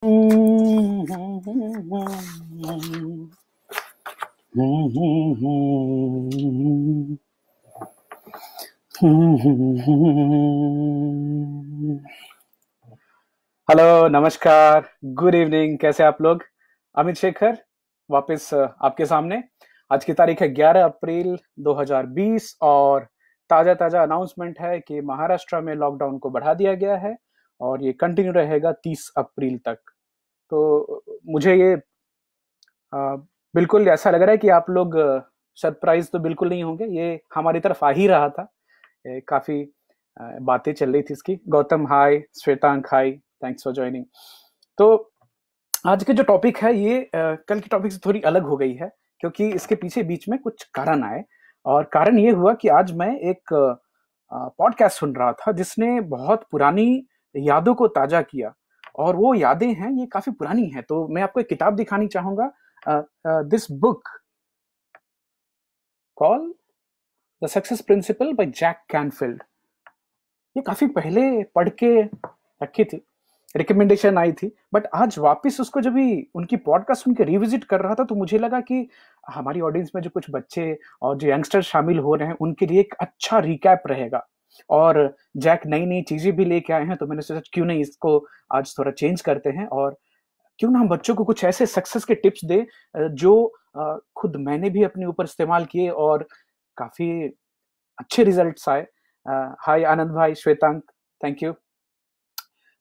Hello नमस्कार good evening कैसे आप लोग अमित शेखर वापस आपके सामने आज की तारीख है 11 अप्रैल 2020 और ताजा ताजा अनाउंसमेंट है कि महाराष्ट्र में लॉकडाउन को बढ़ा दिया गया है और ये कंटिन्यू रहेगा तीस अप्रैल तक तो मुझे ये आ, बिल्कुल ऐसा लग रहा है कि आप लोग सरप्राइज तो बिल्कुल नहीं होंगे ये हमारी तरफ आ ही रहा था काफ़ी बातें चल रही थी इसकी Gautam hi Shwetank hi thanks for joining तो आज के जो टॉपिक है ये आ, कल के टॉपिक से थोड़ी अलग हो गई है क्योंकि इसके पीछे बीच में कुछ कारण आए और कारण ये हुआ कि आज मैं एक पॉडकास्ट सुन रहा था जिसने बहुत पुरानी यादों को ताजा किया और वो यादें हैं ये काफी पुरानी हैं तो मैं आपको एक किताब दिखानी चाहूंगा this book call the success principle by Jack Canfield ये काफी पहले पढ़ के रखी थी रिकमेंडेशन आई थी बट आज वापस उसको जब भी उनकी पॉडकास्ट सुन के रिविजिट कर रहा था तो मुझे लगा कि हमारी ऑडियंस में जो कुछ बच्चे और जो यंगस्टर शामिल हो रहे हैं उनके लिए एक अच्छा रिकैप रहेगा और जैक नई नई चीज़ें भी लेके आए हैं तो मैंने सोचा क्यों नहीं इसको आज थोड़ा चेंज करते हैं और क्यों ना हम बच्चों को कुछ ऐसे सक्सेस के टिप्स दें जो खुद मैंने भी अपने ऊपर इस्तेमाल किए और काफ़ी अच्छे रिजल्ट्स आए हाय आनंद भाई श्वेतांक थैंक यू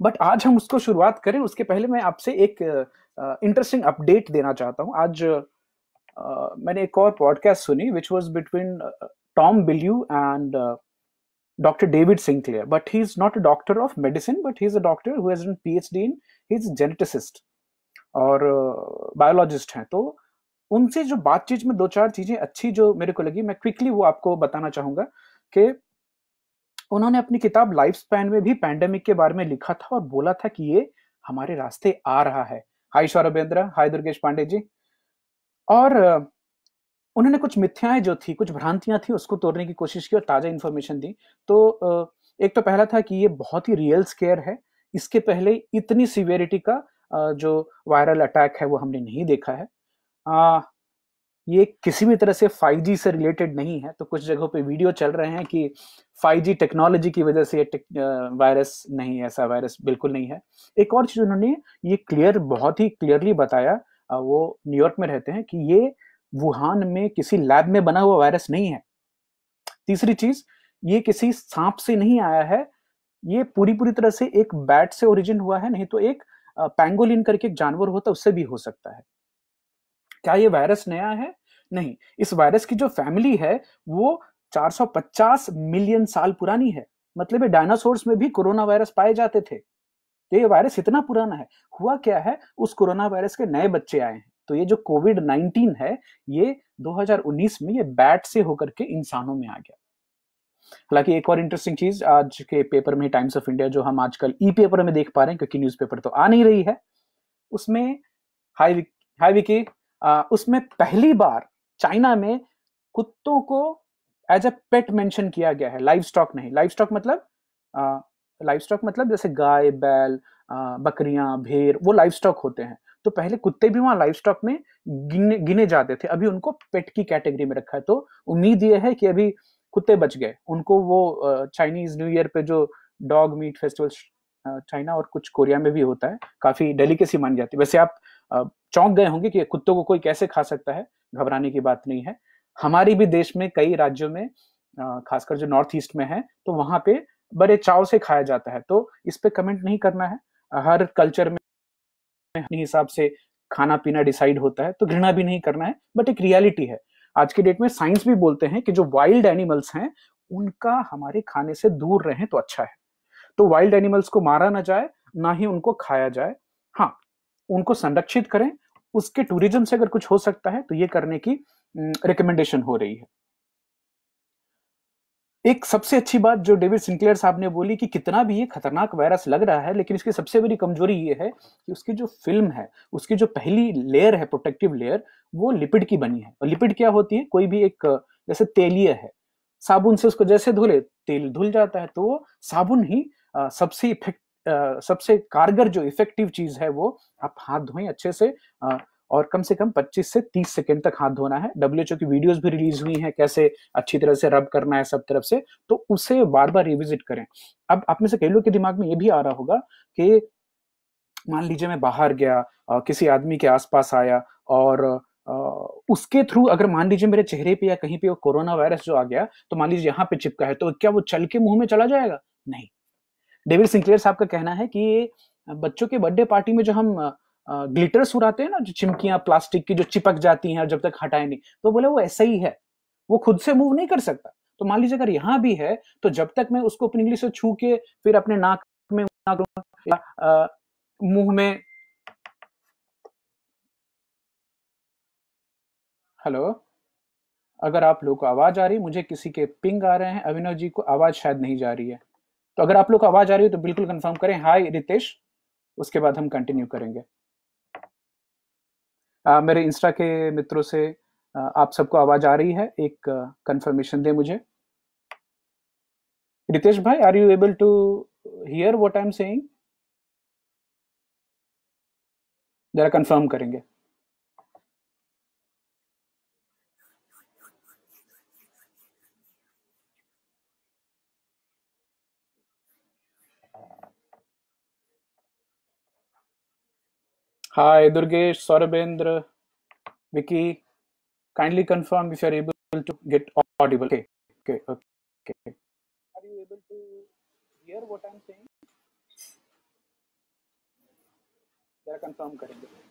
बट आज हम उसको शुरुआत करें उसके पहले मैं आपसे एक इंटरेस्टिंग अपडेट देना चाहता हूँ आज uh, मैंने एक और पॉडकास्ट सुनी which was between Tom Bilyeu and Dr. David Sinclair, but he's not a doctor of medicine, but he's a doctor who has a PhD in, he's geneticist और biologist uh, हैं तो उनसे जो बातचीत में दो चार चीजें अच्छी जो मेरे को लगी मैं क्विकली वो आपको बताना चाहूंगा कि उन्होंने अपनी किताब लाइफ स्पैन में भी पैंडेमिक के बारे में लिखा था और बोला था कि ये हमारे रास्ते आ रहा है हाय सौरभेंद्र हाय दुर्गेश पांडे जी और uh, उन्होंने कुछ मिथ्याएं जो थी कुछ भ्रांतियां थी उसको तोड़ने की कोशिश की और ताज़ा इन्फॉर्मेशन दी तो एक तो पहला था कि ये बहुत ही रियल स्केयर है इसके पहले इतनी सीवियरिटी का जो वायरल अटैक है वो हमने नहीं देखा है आ, ये किसी भी तरह से 5G से रिलेटेड नहीं है तो कुछ जगहों पे वीडियो चल रहे हैं कि 5G टेक्नोलॉजी की वजह से ये वायरस नहीं है ऐसा वायरस बिल्कुल नहीं है एक और चीज़ उन्होंने ये क्लियर बहुत ही क्लियरली बताया वो न्यूयॉर्क में रहते हैं कि ये वुहान में किसी लैब में बना हुआ वायरस नहीं है तीसरी चीज ये किसी सांप से नहीं आया है ये पूरी पूरी तरह से एक बैट से ओरिजिन हुआ है नहीं तो एक पैंगोलिन करके एक जानवर होता है उससे भी हो सकता है क्या ये वायरस नया है नहीं इस वायरस की जो फैमिली है वो 450 मिलियन साल पुरानी है मतलब ये डायनासोर्स में भी कोरोना वायरस पाए जाते थे तो ये वायरस इतना पुराना है हुआ क्या है उस कोरोना वायरस के नए बच्चे आए हैं तो ये जो कोविड नाइनटीन है ये 2019 में ये बैट से होकर के इंसानों में आ गया हालांकि एक और इंटरेस्टिंग चीज आज के पेपर में टाइम्स ऑफ इंडिया जो हम आजकल ई पेपर में देख पा रहे हैं क्योंकि न्यूज़पेपर तो आ नहीं रही है उसमें हाई हाई विकी उसमें पहली बार चाइना में कुत्तों को एज अ पेट मेंशन किया गया है लाइव स्टॉक नहीं लाइव स्टॉक मतलब लाइव स्टॉक मतलब जैसे गाय बैल बकरियां भेड़ वो लाइव स्टॉक होते हैं तो पहले कुत्ते भी वहां लाइव स्टॉक में गिने गिने जाते थे अभी उनको पेट की कैटेगरी में रखा है तो उम्मीद ये है कि अभी कुत्ते बच गए उनको वो चाइनीज न्यू ईयर पे जो डॉग मीट फेस्टिवल चाइना और कुछ कोरिया में भी होता है काफी डेलिकेसी मानी जाती है वैसे आप चौंक गए होंगे कि कुत्तों को कोई कैसे खा सकता है घबराने की बात नहीं है हमारे भी देश में कई राज्यों में खासकर जो नॉर्थ ईस्ट में है तो वहां पे बड़े चाव से खाया जाता है तो इस पे कमेंट नहीं करना है हर कल्चर में अपने हिसाब से खाना पीना डिसाइड होता है तो घृणा भी नहीं करना है बट एक रियलिटी है आज के डेट में साइंस भी बोलते हैं कि जो वाइल्ड एनिमल्स हैं उनका हमारे खाने से दूर रहें तो अच्छा है तो वाइल्ड एनिमल्स को मारा ना जाए ना ही उनको खाया जाए हाँ उनको संरक्षित करें उसके टूरिज्म से अगर कुछ हो सकता है तो ये करने की रिकमेंडेशन हो रही है एक सबसे अच्छी बात जो डेविड सिंक्लेयर साहब ने बोली कि कितना भी ये खतरनाक वायरस लग रहा है लेकिन इसकी सबसे बड़ी कमजोरी ये है कि उसकी जो फिल्म है उसकी जो पहली लेयर है प्रोटेक्टिव लेयर वो लिपिड की बनी है और लिपिड क्या होती है कोई भी एक जैसे तेलिय है साबुन से उसको जैसे धुले तेल धुल जाता है तो वो साबुन ही सबसे इफेक्ट सबसे कारगर जो इफेक्टिव चीज है वो आप हाथ धोएं अच्छे से और कम से कम 25 से 30 सेकेंड तक हाथ धोना है डब्ल्यू की वीडियोस भी रिलीज हुई हैं कैसे अच्छी तरह से रब करना है सब तरफ से तो उसे बार बार रिविजिट करें अब आप में से कई लोग के दिमाग में ये भी आ रहा होगा कि मान लीजिए मैं बाहर गया किसी आदमी के आसपास आया और उसके थ्रू अगर मान लीजिए मेरे चेहरे पे या कहीं पे वो कोरोना वायरस जो आ गया तो मान लीजिए यहाँ पे चिपका है तो क्या वो चल के मुंह में चला जाएगा नहीं डेविड सिंक्लेयर साहब का कहना है कि बच्चों के बर्थडे पार्टी में जो हम ग्लिटर्स उड़ाते हैं ना जो चिमकियां प्लास्टिक की जो चिपक जाती हैं और जब तक हटाए नहीं तो बोले वो ऐसा ही है वो खुद से मूव नहीं कर सकता तो मान लीजिए अगर यहाँ भी है तो जब तक मैं उसको अपनी उंगली से छू के फिर अपने नाक में मुंह में हेलो अगर आप लोग को आवाज आ रही मुझे किसी के पिंग आ रहे हैं अभिनव जी को आवाज शायद नहीं जा रही है तो अगर आप लोग को आवाज आ रही है तो बिल्कुल कंफर्म करें हाय रितेश उसके बाद हम कंटिन्यू करेंगे आ, मेरे इंस्टा के मित्रों से आ, आप सबको आवाज आ रही है एक कंफर्मेशन दे मुझे रितेश भाई are you able to hear what I am saying जरा कंफर्म करेंगे Hi, Durgesh, Saurabhendra, Vicky. Kindly confirm if you're able to get audible. Okay, okay, okay. okay. Are you able to hear what I'm saying? जरा confirm करेंगे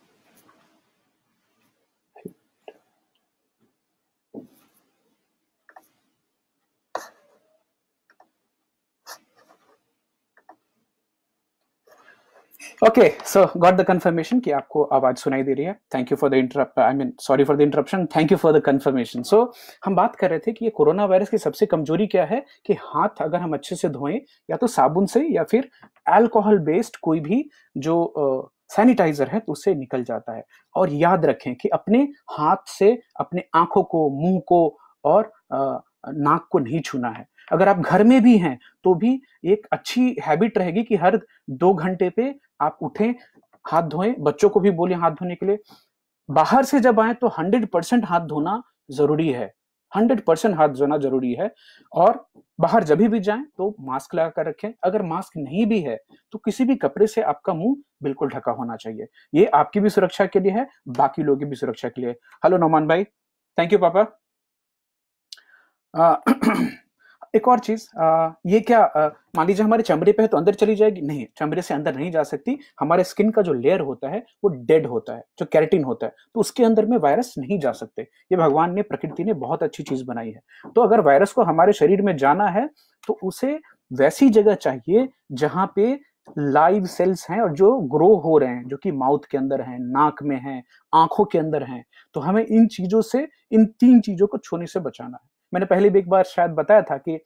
okay so got the confirmation कि आपको आवाज सुनाई दे रही है thank you for the interrupt I mean sorry for the interruption thank you for the confirmation so हम बात कर रहे थे कि ये कोरोना वायरस की सबसे कमजोरी क्या है कि हाथ अगर हम अच्छे से धोएं या तो साबुन से या फिर एल्कोहल बेस्ड कोई भी जो सैनिटाइजर uh, है तो उससे निकल जाता है और याद रखें कि अपने हाथ से अपने आंखों को मुंह को और uh, नाक को नहीं छूना है अगर आप घर में भी हैं तो भी एक अच्छी हैबिट रहेगी कि हर दो घंटे पे आप उठें हाथ धोएं बच्चों को भी बोले हाथ धोने के लिए बाहर से जब आए तो हंड्रेड परसेंट हाथ धोना जरूरी है हंड्रेड परसेंट हाथ धोना जरूरी है और बाहर जब भी जाए तो मास्क लगा कर रखें अगर मास्क नहीं भी है तो किसी भी कपड़े से आपका मुंह बिल्कुल ढका होना चाहिए ये आपकी भी सुरक्षा के लिए है बाकी लोगों की भी सुरक्षा के लिए हेलो नोमान भाई थैंक यू पापा आ, एक और चीज ये क्या मान लीजिए हमारे चमड़े पे है तो अंदर चली जाएगी नहीं चमड़े से अंदर नहीं जा सकती हमारे स्किन का जो लेयर होता है वो डेड होता है जो कैरेटिन होता है तो उसके अंदर में वायरस नहीं जा सकते ये भगवान ने प्रकृति ने बहुत अच्छी चीज बनाई है तो अगर वायरस को हमारे शरीर में जाना है तो उसे वैसी जगह चाहिए जहां पे लाइव सेल्स हैं और जो ग्रो हो रहे हैं जो कि माउथ के अंदर हैं नाक में हैं आंखों के अंदर हैं तो हमें इन चीजों से इन तीन चीजों को छूने से बचाना है मैंने पहले भी एक बार शायद बताया था कि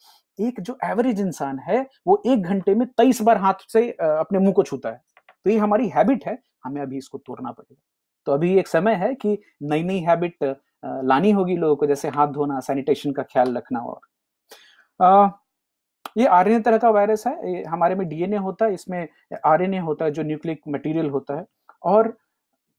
एक जो एवरेज इंसान है वो एक घंटे में तेईस बार हाथ से अपने मुंह को छूता है तो ये हमारी हैबिट है हमें अभी इसको तोड़ना पड़ेगा तो अभी एक समय है कि नई नई हैबिट लानी होगी लोगों को जैसे हाथ धोना सैनिटेशन का ख्याल रखना और ये आरएनए तरह का वायरस है ये हमारे में डीएनए होता है इसमें आरएनए होता है जो न्यूक्लिक मटेरियल होता है और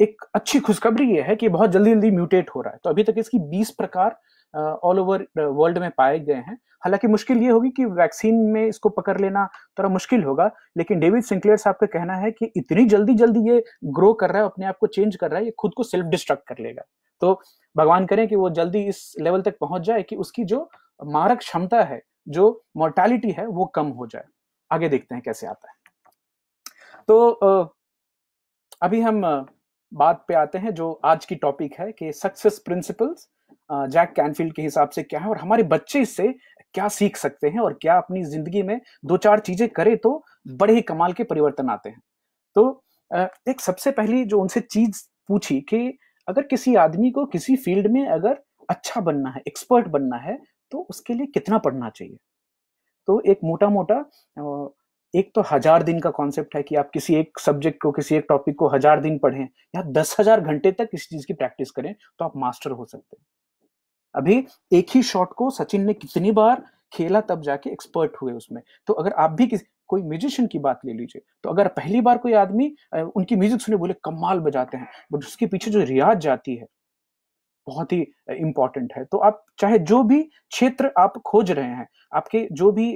एक अच्छी खुशखबरी ये है कि बहुत जल्दी जल्दी म्यूटेट हो रहा है तो अभी तक इसकी 20 प्रकार ऑल ओवर वर्ल्ड में पाए गए हैं हालांकि मुश्किल ये होगी कि वैक्सीन में इसको पकड़ लेना थोड़ा मुश्किल होगा लेकिन डेविड सिंक्लेयर साहब का कहना है कि इतनी जल्दी जल्दी ये ग्रो कर रहा है अपने आप को चेंज कर रहा है ये खुद को सेल्फ डिस्ट्रक्ट कर लेगा तो भगवान करें कि वो जल्दी इस लेवल तक पहुंच जाए कि उसकी जो मारक क्षमता है जो मोर्टैलिटी है वो कम हो जाए आगे देखते हैं कैसे आता है तो अभी हम बात पे आते हैं जो आज की टॉपिक है कि सक्सेस प्रिंसिपल्स जैक कैनफील्ड के हिसाब से क्या है और हमारे बच्चे इससे क्या सीख सकते हैं और क्या अपनी जिंदगी में दो चार चीजें करें तो बड़े ही कमाल के परिवर्तन आते हैं तो एक सबसे पहली जो उनसे चीज पूछी कि अगर किसी आदमी को किसी फील्ड में अगर अच्छा बनना है एक्सपर्ट बनना है तो उसके लिए कितना पढ़ना चाहिए तो एक मोटा मोटा एक तो हजार दिन का कॉन्सेप्ट है कि आप किसी एक सब्जेक्ट को किसी एक टॉपिक को हजार दिन पढ़ें या दस हजार घंटे तक किसी चीज की प्रैक्टिस करें तो आप मास्टर हो सकते हैं अभी एक ही शॉट को सचिन ने कितनी बार खेला तब जाके एक्सपर्ट हुए उसमें तो अगर आप भी किस कोई म्यूजिशियन की बात ले लीजिए तो अगर पहली बार कोई आदमी उनकी म्यूजिक सुने बोले कमाल बजाते हैं बट उसके पीछे जो रियाज जाती है बहुत ही इंपॉर्टेंट है तो आप चाहे जो भी क्षेत्र आप खोज रहे हैं आपके जो भी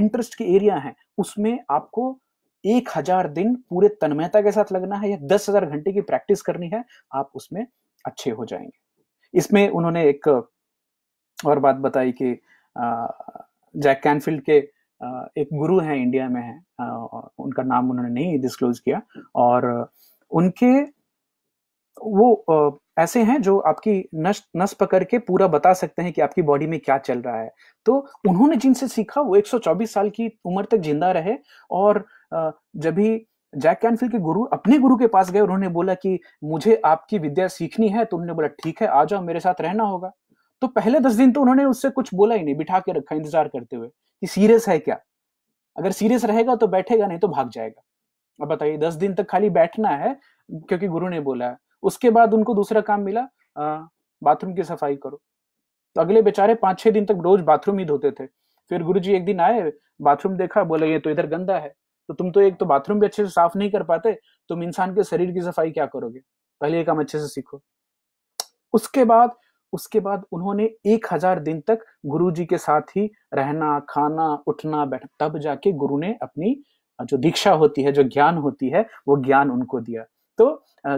इंटरेस्ट के एरिया हैं उसमें आपको एक हजार दिन पूरे तन्मयता के साथ लगना है या दस हजार घंटे की प्रैक्टिस करनी है आप उसमें अच्छे हो जाएंगे इसमें उन्होंने एक और बात बताई कि जैक कैनफील्ड के एक गुरु हैं इंडिया में हैं उनका नाम उन्होंने नहीं डिस्क्लोज किया और उनके वो ऐसे हैं जो आपकी नस नस पकड़ के पूरा बता सकते हैं कि आपकी बॉडी में क्या चल रहा है तो उन्होंने जिनसे सीखा वो 124 साल की उम्र तक जिंदा रहे और जब भी जैक कैनफिल के गुरु अपने गुरु के पास गए उन्होंने बोला कि मुझे आपकी विद्या सीखनी है तो उन्होंने बोला ठीक है आ जाओ मेरे साथ रहना होगा तो पहले दस दिन तो उन्होंने उससे कुछ बोला ही नहीं बिठा के रखा इंतजार करते हुए कि सीरियस है क्या अगर सीरियस रहेगा तो बैठेगा नहीं तो भाग जाएगा अब बताइए दस दिन तक खाली बैठना है क्योंकि गुरु ने बोला है उसके बाद उनको दूसरा काम मिला बाथरूम की सफाई करो तो अगले बेचारे पांच छह दिन तक रोज बाथरूम ही धोते थे फिर गुरु जी एक दिन आए बाथरूम देखा बोले ये तो इधर गंदा है तो तुम तो एक तो बाथरूम भी अच्छे से साफ नहीं कर पाते तुम इंसान के शरीर की सफाई क्या करोगे पहले ये काम अच्छे से सीखो उसके बाद उसके बाद उन्होंने एक हजार दिन तक गुरु जी के साथ ही रहना खाना उठना बैठना तब जाके गुरु ने अपनी जो दीक्षा होती है जो ज्ञान होती है वो ज्ञान उनको दिया तो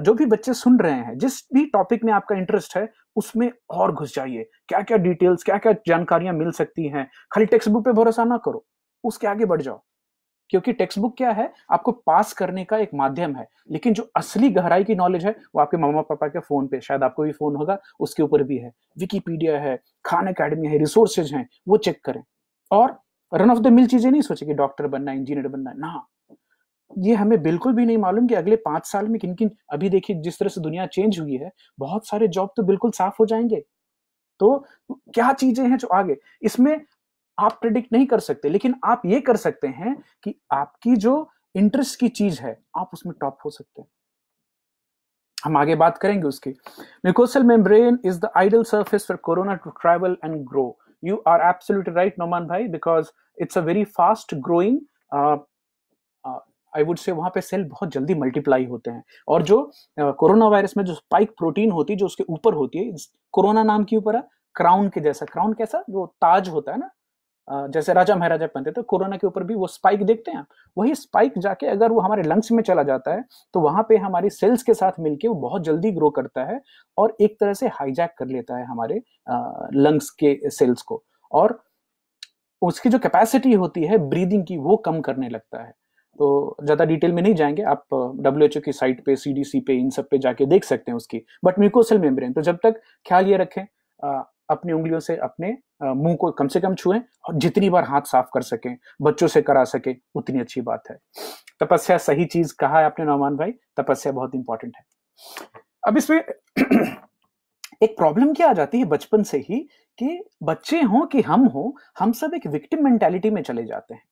जो भी बच्चे सुन रहे हैं जिस भी टॉपिक में आपका इंटरेस्ट है उसमें और घुस जाइए क्या क्या डिटेल्स क्या क्या जानकारियां मिल सकती हैं खाली टेक्स्ट बुक पे भरोसा ना करो उसके आगे बढ़ जाओ क्योंकि टेक्स्ट बुक क्या है आपको पास करने का एक माध्यम है लेकिन जो असली गहराई की नॉलेज है वो आपके मामा पापा के फोन पे शायद आपको भी फोन होगा उसके ऊपर भी है विकीपीडिया है खान अकेडमी है रिसोर्सेज हैं वो चेक करें और रन ऑफ द मिल चीजें नहीं सोचे कि डॉक्टर बनना इंजीनियर बनना है ना ये हमें बिल्कुल भी नहीं मालूम कि अगले पांच साल में किन किन अभी देखिए जिस तरह से दुनिया चेंज हुई है बहुत सारे जॉब तो बिल्कुल साफ हो जाएंगे तो क्या चीजें हैं जो आगे इसमें आप प्रिडिक्ट नहीं कर सकते लेकिन आप ये कर सकते हैं कि आपकी जो इंटरेस्ट की चीज है आप उसमें टॉप हो सकते हैं हम आगे बात करेंगे उसकी mucosal membrane is the ideal surface for corona to travel and grow you are absolute right Noman भाई because it's a very fast growing I would say वहां पे सेल बहुत जल्दी मल्टीप्लाई होते हैं और जो कोरोना uh, वायरस में जो स्पाइक प्रोटीन होती है जो उसके ऊपर होती है कोरोना नाम के ऊपर है क्राउन के जैसा क्राउन कैसा जो ताज होता है ना जैसे राजा महाराजा पहनते तो कोरोना के ऊपर भी वो स्पाइक देखते हैं वही स्पाइक जाके अगर वो हमारे लंग्स में चला जाता है तो वहां पे हमारी सेल्स के साथ मिलके वो बहुत जल्दी ग्रो करता है और एक तरह से हाईजैक कर लेता है हमारे लंग्स के सेल्स को और उसकी जो कैपेसिटी होती है ब्रीदिंग की वो कम करने लगता है तो ज़्यादा डिटेल में नहीं जाएंगे आप डब्ल्यू की साइट पे सी पे इन सब पे जाके देख सकते हैं उसकी बट म्यूकोसल मेम्ब्रेन तो जब तक ख्याल ये रखें अपनी उंगलियों से अपने मुंह को कम से कम छुए और जितनी बार हाथ साफ कर सके बच्चों से करा सके उतनी अच्छी बात है तपस्या सही चीज कहा है आपने नौमान भाई तपस्या बहुत इंपॉर्टेंट है अब इसमें एक प्रॉब्लम क्या आ जाती है बचपन से ही कि बच्चे हों कि हम हो हम सब एक विक्टिम मेंटेलिटी में चले जाते हैं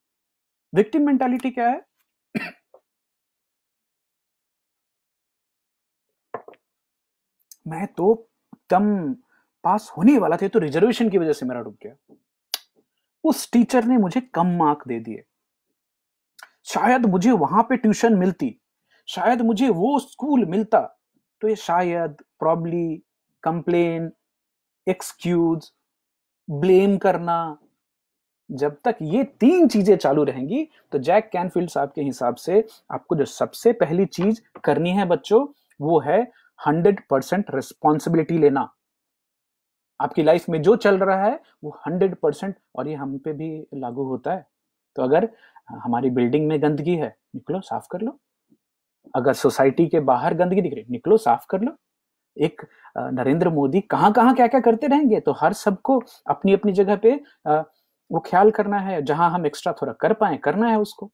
विक्टिम मेंटेलिटी क्या है मैं तो कम पास होने वाला था तो रिजर्वेशन की वजह से मेरा रुक गया उस टीचर ने मुझे कम मार्क दे दिए शायद मुझे वहां पे ट्यूशन मिलती शायद मुझे वो स्कूल मिलता तो ये शायद प्रॉब्ली कंप्लेन एक्सक्यूज ब्लेम करना जब तक ये तीन चीजें चालू रहेंगी तो जैक कैनफील्ड साहब के हिसाब से आपको जो सबसे पहली चीज करनी है बच्चों वो है हंड्रेड परसेंट रिस्पॉन्सिबिलिटी लेना आपकी लाइफ में जो चल रहा है वो हंड्रेड परसेंट और ये हम पे भी लागू होता है तो अगर हमारी बिल्डिंग में गंदगी है निकलो साफ कर लो अगर सोसाइटी के बाहर गंदगी दिख रही निकलो साफ कर लो एक नरेंद्र मोदी कहाँ कहाँ क्या क्या करते रहेंगे तो हर सबको अपनी अपनी जगह पे वो ख्याल करना है जहां हम एक्स्ट्रा थोड़ा कर पाए करना है उसको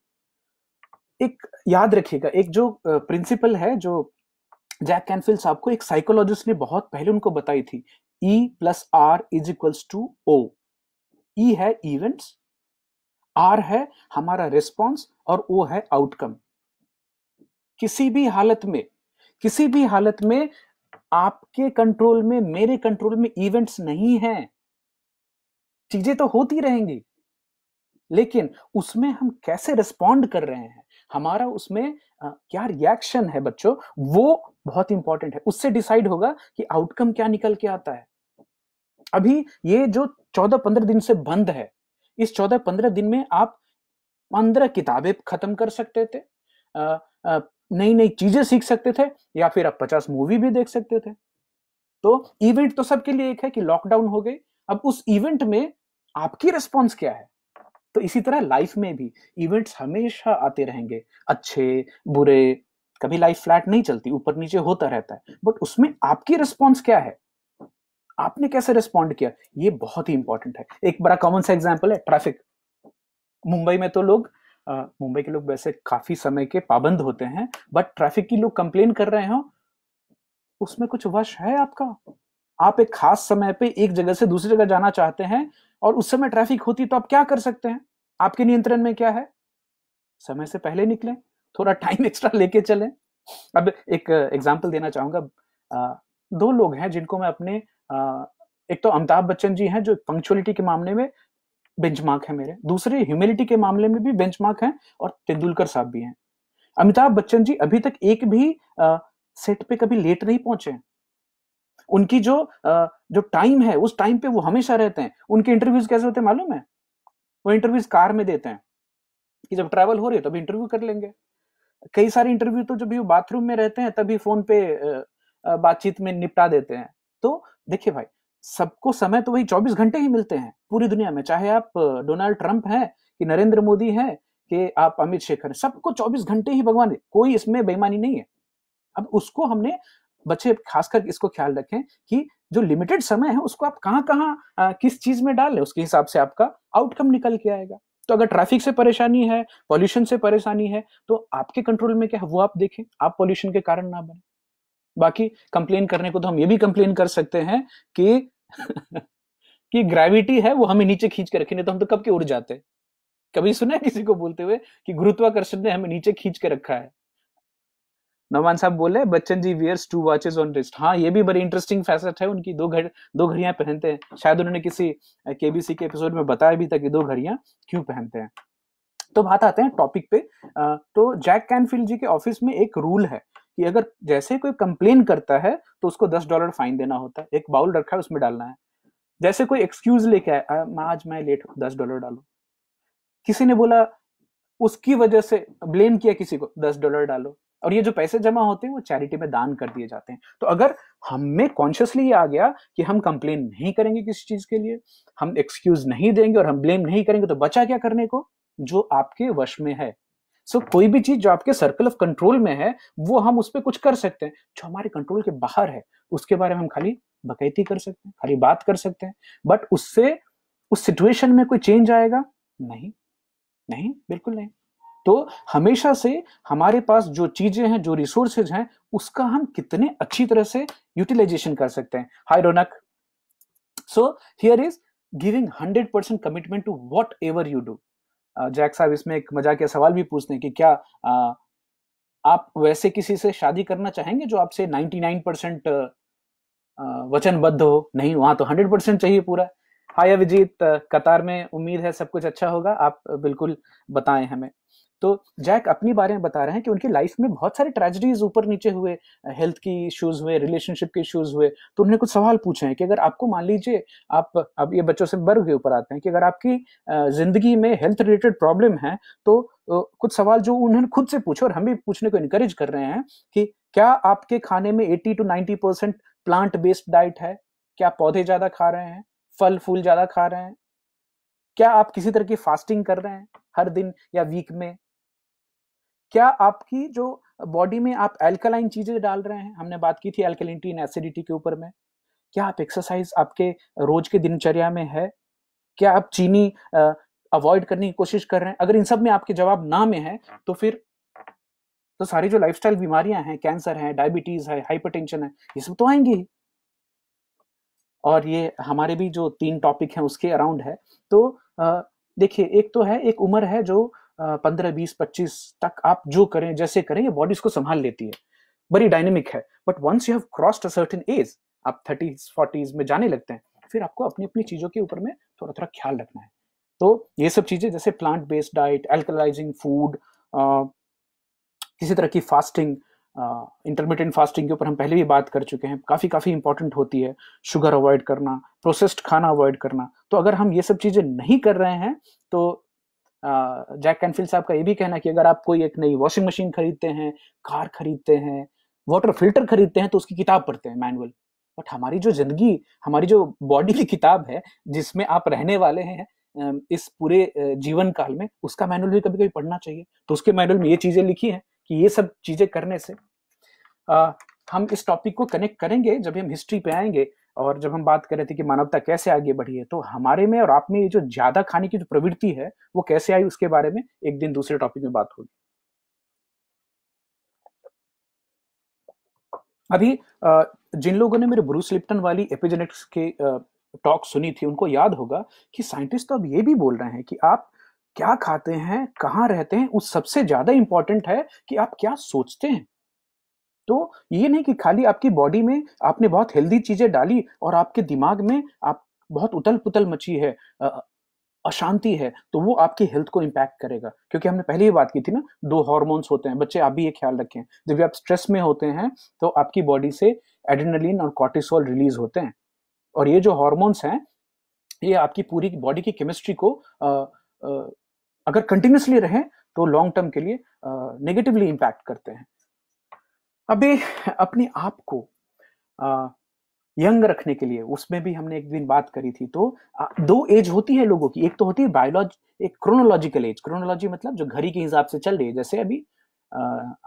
एक याद रखिएगा एक जो प्रिंसिपल है जो जैक कैनफिल्स साहब को एक साइकोलॉजिस्ट ने बहुत पहले उनको बताई थी E plus R is equals to O E है इवेंट्स आर है हमारा रिस्पॉन्स और ओ है आउटकम किसी भी हालत में किसी भी हालत में आपके कंट्रोल में मेरे कंट्रोल में इवेंट्स नहीं है चीजें तो होती रहेंगी लेकिन उसमें हम कैसे रिस्पॉन्ड कर रहे हैं हमारा उसमें क्या रिएक्शन है बच्चों वो बहुत इंपॉर्टेंट है उससे डिसाइड होगा कि आउटकम क्या निकल के आता है अभी ये जो चौदह पंद्रह दिन से बंद है इस चौदह पंद्रह दिन में आप पंद्रह किताबें खत्म कर सकते थे नई नई चीजें सीख सकते थे या फिर आप पचास मूवी भी देख सकते थे तो इवेंट तो सबके लिए एक है कि लॉकडाउन हो गई अब उस इवेंट में आपकी रिस्पॉन्स क्या है तो इसी तरह लाइफ में भी इवेंट्स हमेशा आते रहेंगे अच्छे बुरे कभी लाइफ फ्लैट नहीं चलती ऊपर नीचे होता रहता है बट उसमें आपकी रिस्पॉन्स क्या है आपने कैसे रिस्पॉन्ड किया ये बहुत ही इंपॉर्टेंट है एक बड़ा कॉमन सा एग्जाम्पल है ट्रैफिक मुंबई में तो लोग मुंबई के लोग वैसे काफी समय के पाबंद होते हैं बट ट्रैफिक की लोग कंप्लेन कर रहे हो उसमें कुछ वश है आपका आप एक खास समय पे एक जगह से दूसरी जगह जाना चाहते हैं और उस समय ट्रैफिक होती तो आप क्या कर सकते हैं आपके नियंत्रण में क्या है समय से पहले निकलें थोड़ा टाइम एक्स्ट्रा लेके चलें अब एक एग्जाम्पल देना चाहूंगा दो लोग हैं जिनको मैं अपने एक तो अमिताभ बच्चन जी हैं जो पंक्चुअलिटी के मामले में बेंचमार्क है मेरे दूसरे ह्यूमिलिटी के मामले में भी बेंचमार्क हैं और तेंदुलकर साहब भी हैं अमिताभ बच्चन जी अभी तक एक भी आ, सेट पे कभी लेट नहीं पहुंचे उनकी जो आ, जो टाइम है उस टाइम पे वो हमेशा रहते हैं उनके इंटरव्यूज कैसे होते हैं मालूम है वो इंटरव्यूज कार में देते हैं कि जब ट्रैवल हो रही है तभी इंटरव्यू कर लेंगे कई सारे इंटरव्यू तो जब वो बाथरूम में रहते हैं तभी फोन पे बातचीत में निपटा देते हैं तो देखिए भाई सबको समय तो वही चौबीस घंटे ही मिलते हैं पूरी दुनिया में चाहे आप डोनाल्ड ट्रंप हैं कि नरेंद्र मोदी हैं कि आप अमित शेखर सबको 24 घंटे ही भगवान कोई इसमें बेईमानी नहीं है अब उसको हमने बच्चे खासकर इसको ख्याल रखें कि जो लिमिटेड समय है उसको आप कहाँ कहाँ किस चीज में डाल लें उसके हिसाब से आपका आउटकम निकल के आएगा तो अगर ट्रैफिक से परेशानी है पॉल्यूशन से परेशानी है तो आपके कंट्रोल में क्या है वो आप देखें आप पॉल्यूशन के कारण ना बने बाकी कंप्लेन करने को तो हम ये भी कंप्लेन कर सकते हैं कि कि ग्रेविटी है वो हमें नीचे खींच के रखी नहीं तो हम तो कब के उड़ जाते कभी सुना है किसी को बोलते हुए कि गुरुत्वाकर्षण ने हमें नीचे खींच के रखा है नौमान साहब बोले Bachchan ji wears two watches on wrist हाँ ये भी बड़ी इंटरेस्टिंग फैसट है उनकी दो घड़ दो घड़ियां पहनते हैं शायद उन्होंने किसी केबीसी के एपिसोड में बताया भी था कि दो घड़ियां क्यों पहनते हैं तो बात आते हैं टॉपिक पे तो जैक कैनफील्ड जी के ऑफिस में एक रूल है कि अगर जैसे कोई कंप्लेन करता है तो उसको दस डॉलर फाइन देना होता है एक बाउल रखा है उसमें डालना है जैसे कोई एक्सक्यूज लेके आया आज मैं लेट हूँ दस डॉलर डालो किसी ने बोला उसकी वजह से ब्लेम किया किसी को दस डॉलर डालो और ये जो पैसे जमा होते हैं वो चैरिटी में दान कर दिए जाते हैं तो अगर हमें कॉन्शियसली ये आ गया कि हम कंप्लेन नहीं करेंगे किसी चीज के लिए हम एक्सक्यूज नहीं देंगे और हम ब्लेम नहीं करेंगे तो बचा क्या करने को जो आपके वश में है सो so, कोई भी चीज जो आपके सर्कल ऑफ कंट्रोल में है वो हम उस पर कुछ कर सकते हैं जो हमारे कंट्रोल के बाहर है उसके बारे में हम खाली बकैती कर सकते हैं खाली बात कर सकते हैं बट उससे उस सिचुएशन में कोई चेंज आएगा नहीं नहीं बिल्कुल नहीं तो हमेशा से हमारे पास जो चीजें हैं जो रिसोर्सेज हैं उसका हम कितने अच्छी तरह से यूटिलाइजेशन कर सकते हैं hi Raunak so here is giving hundred percent commitment to whatever you do Jack साहब इसमें एक मजाकिया सवाल भी पूछते हैं कि क्या आ, आप वैसे किसी से शादी करना चाहेंगे जो आपसे 99 परसेंट वचनबद्ध हो नहीं वहां तो 100 परसेंट चाहिए पूरा हाय अभिजीत कतार में उम्मीद है सब कुछ अच्छा होगा आप बिल्कुल बताएं हमें तो जैक अपनी बारे में बता रहे हैं कि उनकी लाइफ में बहुत सारे ट्रेजिडीज ऊपर नीचे हुए हेल्थ की इश्यूज हुए रिलेशनशिप के इश्यूज हुए तो उन्होंने कुछ सवाल पूछे हैं कि अगर आपको मान लीजिए आप अब ये बच्चों से वर्ग के ऊपर आते हैं कि अगर आपकी जिंदगी में हेल्थ रिलेटेड प्रॉब्लम है तो कुछ सवाल जो उन्होंने खुद से पूछे और हम भी पूछने को इनकरेज कर रहे हैं कि क्या आपके खाने में eighty two ninety percent plant based diet है क्या पौधे ज्यादा खा रहे हैं फल फूल ज्यादा खा रहे हैं क्या आप किसी तरह की फास्टिंग कर रहे हैं हर दिन या वीक में क्या आपकी जो बॉडी में आप एल्कलाइन चीज़ें डाल रहे हैं हमने बात की थी एल्कलिनिटी एंड एसिडिटी के ऊपर में क्या आप एक्सरसाइज आपके रोज के दिनचर्या में है क्या आप चीनी अवॉइड करने की कोशिश कर रहे हैं अगर इन सब में आपके जवाब ना में है तो फिर तो सारी जो लाइफस्टाइल बीमारियां हैं कैंसर है डायबिटीज है हाइपरटेंशन है ये सब तो आएंगी और ये हमारे भी जो तीन टॉपिक हैं उसके अराउंड है तो देखिए एक तो है एक उम्र है जो पंद्रह बीस पच्चीस तक आप जो करें जैसे करें ये बॉडी इसको संभाल लेती है बड़ी डायनेमिक है but once you have crossed a certain age आप थर्टीज फोर्टीज में जाने लगते हैं फिर आपको अपनी अपनी चीज़ों के ऊपर में थोड़ा थोड़ा ख्याल रखना है तो ये सब चीज़ें जैसे plant based diet alkalising food किसी तरह की फास्टिंग इंटरमीडियंट फास्टिंग के ऊपर हम पहले भी बात कर चुके हैं काफ़ी काफ़ी इंपॉर्टेंट होती है शुगर अवॉइड करना प्रोसेस्ड खाना अवॉइड करना तो अगर हम ये सब चीज़ें नहीं कर रहे हैं तो जैक कैनफील्ड साहब का ये भी कहना कि अगर आप कोई एक नई वॉशिंग मशीन खरीदते हैं कार खरीदते हैं वाटर फिल्टर खरीदते हैं तो उसकी किताब पढ़ते हैं मैनुअल बट हमारी जो जिंदगी हमारी जो बॉडी की किताब है जिसमें आप रहने वाले हैं इस पूरे जीवन काल में उसका मैनुअल भी कभी कभी पढ़ना चाहिए तो उसके मैनुअल में ये चीजें लिखी हैं कि ये सब चीजें करने से आ, हम इस टॉपिक को कनेक्ट करेंगे जब हम हिस्ट्री पे आएंगे और जब हम बात कर रहे थे कि मानवता कैसे आगे बढ़ी है तो हमारे में और आप में ये जो ज्यादा खाने की जो प्रवृत्ति है वो कैसे आई उसके बारे में एक दिन दूसरे टॉपिक में बात होगी अभी जिन लोगों ने मेरे ब्रूस लिप्टन वाली एपिजेनेटिक्स के टॉक सुनी थी उनको याद होगा कि साइंटिस्ट तो अब ये भी बोल रहे हैं कि आप क्या खाते हैं कहाँ रहते हैं उस सबसे ज्यादा इंपॉर्टेंट है कि आप क्या सोचते हैं तो ये नहीं कि खाली आपकी बॉडी में आपने बहुत हेल्दी चीजें डाली और आपके दिमाग में आप बहुत उतल पुतल मची है अशांति है तो वो आपकी हेल्थ को इम्पैक्ट करेगा क्योंकि हमने पहले ही बात की थी ना दो हॉर्मोन्स होते हैं बच्चे आप भी ये ख्याल रखें जब भी आप स्ट्रेस में होते हैं तो आपकी बॉडी से एडिनलिन और कॉर्टिसोल रिलीज होते हैं और ये जो हॉर्मोन्स हैं ये आपकी पूरी बॉडी की केमिस्ट्री को आ, आ, अगर कंटिन्यूसली रहें तो लॉन्ग टर्म के लिए नेगेटिवली इम्पैक्ट करते हैं अभी अपने आप को आ, यंग रखने के लिए उसमें भी हमने एक दिन बात करी थी तो आ, दो एज होती है लोगों की एक तो होती है बायोलॉजी एक क्रोनोलॉजिकल एज क्रोनोलॉजी मतलब जो घड़ी के हिसाब से चल रही है जैसे अभी आ,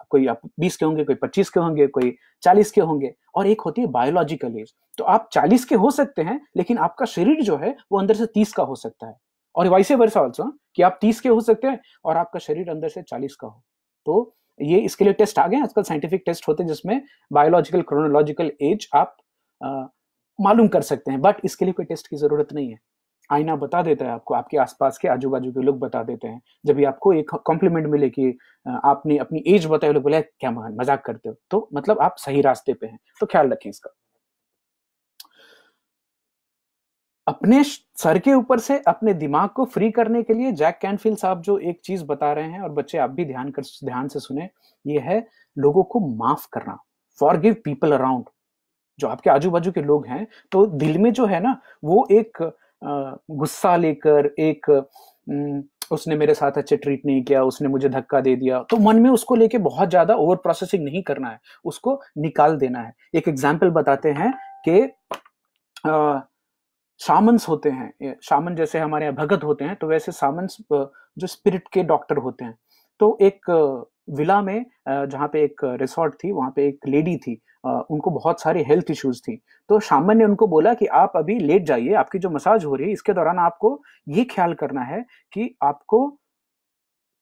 कोई आप बीस के होंगे कोई पच्चीस के होंगे कोई चालीस के होंगे और एक होती है बायोलॉजिकल एज तो आप चालीस के हो सकते हैं लेकिन आपका शरीर जो है वो अंदर से तीस का हो सकता है और वैसे वर्षा ऑल्सो कि आप तीस के हो सकते हैं और आपका शरीर अंदर से चालीस का हो तो ये इसके लिए टेस्ट आ गए आजकल साइंटिफिक टेस्ट होते हैं जिसमें बायोलॉजिकल क्रोनोलॉजिकल एज आप मालूम कर सकते हैं बट इसके लिए कोई टेस्ट की ज़रूरत नहीं है आईना बता देता है आपको आपके आसपास के आजू बाजू के लोग बता देते हैं जब भी आपको एक कॉम्प्लीमेंट मिले कि आपने अपनी एज बताई लोग बोला क्या मजाक करते हो तो मतलब आप सही रास्ते पे हैं तो ख्याल रखें इसका अपने सर के ऊपर से अपने दिमाग को फ्री करने के लिए जैक कैनफील्ड साहब जो एक चीज बता रहे हैं और बच्चे आप भी ध्यान कर ध्यान से सुने ये है लोगों को माफ करना फॉर गिव पीपल अराउंड जो आपके आजू बाजू के लोग हैं तो दिल में जो है ना वो एक गुस्सा लेकर एक उसने मेरे साथ अच्छे ट्रीट नहीं किया उसने मुझे धक्का दे दिया तो मन में उसको लेके बहुत ज्यादा ओवर प्रोसेसिंग नहीं करना है उसको निकाल देना है एक एग्जाम्पल बताते हैं कि शामंस होते हैं शामन जैसे हमारे यहाँ भगत होते हैं तो वैसे सामंस जो स्पिरिट के डॉक्टर होते हैं तो एक विला में जहाँ पे एक रिसोर्ट थी वहाँ पे एक लेडी थी उनको बहुत सारे हेल्थ इश्यूज थी तो शामन ने उनको बोला कि आप अभी लेट जाइए आपकी जो मसाज हो रही है इसके दौरान आपको ये ख्याल करना है कि आपको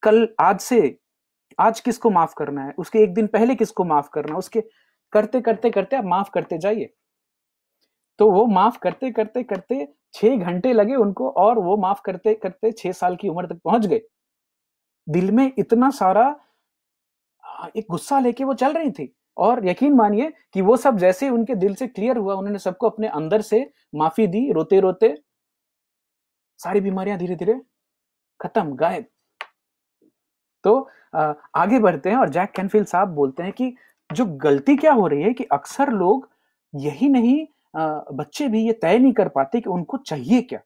कल आज से आज किसको माफ करना है उसके एक दिन पहले किसको माफ करना है उसके करते करते करते आप माफ करते जाइए तो वो माफ करते करते करते छह घंटे लगे उनको और वो माफ करते करते छह साल की उम्र तक पहुंच गए दिल में इतना सारा एक गुस्सा लेके वो चल रही थी और यकीन मानिए कि वो सब जैसे उनके दिल से क्लियर हुआ उन्होंने सबको अपने अंदर से माफी दी रोते रोते सारी बीमारियां धीरे धीरे खत्म गायब तो आगे बढ़ते हैं और जैक कैनफील्ड साहब बोलते हैं कि जो गलती क्या हो रही है कि अक्सर लोग यही नहीं बच्चे भी ये तय नहीं कर पाते कि उनको चाहिए क्या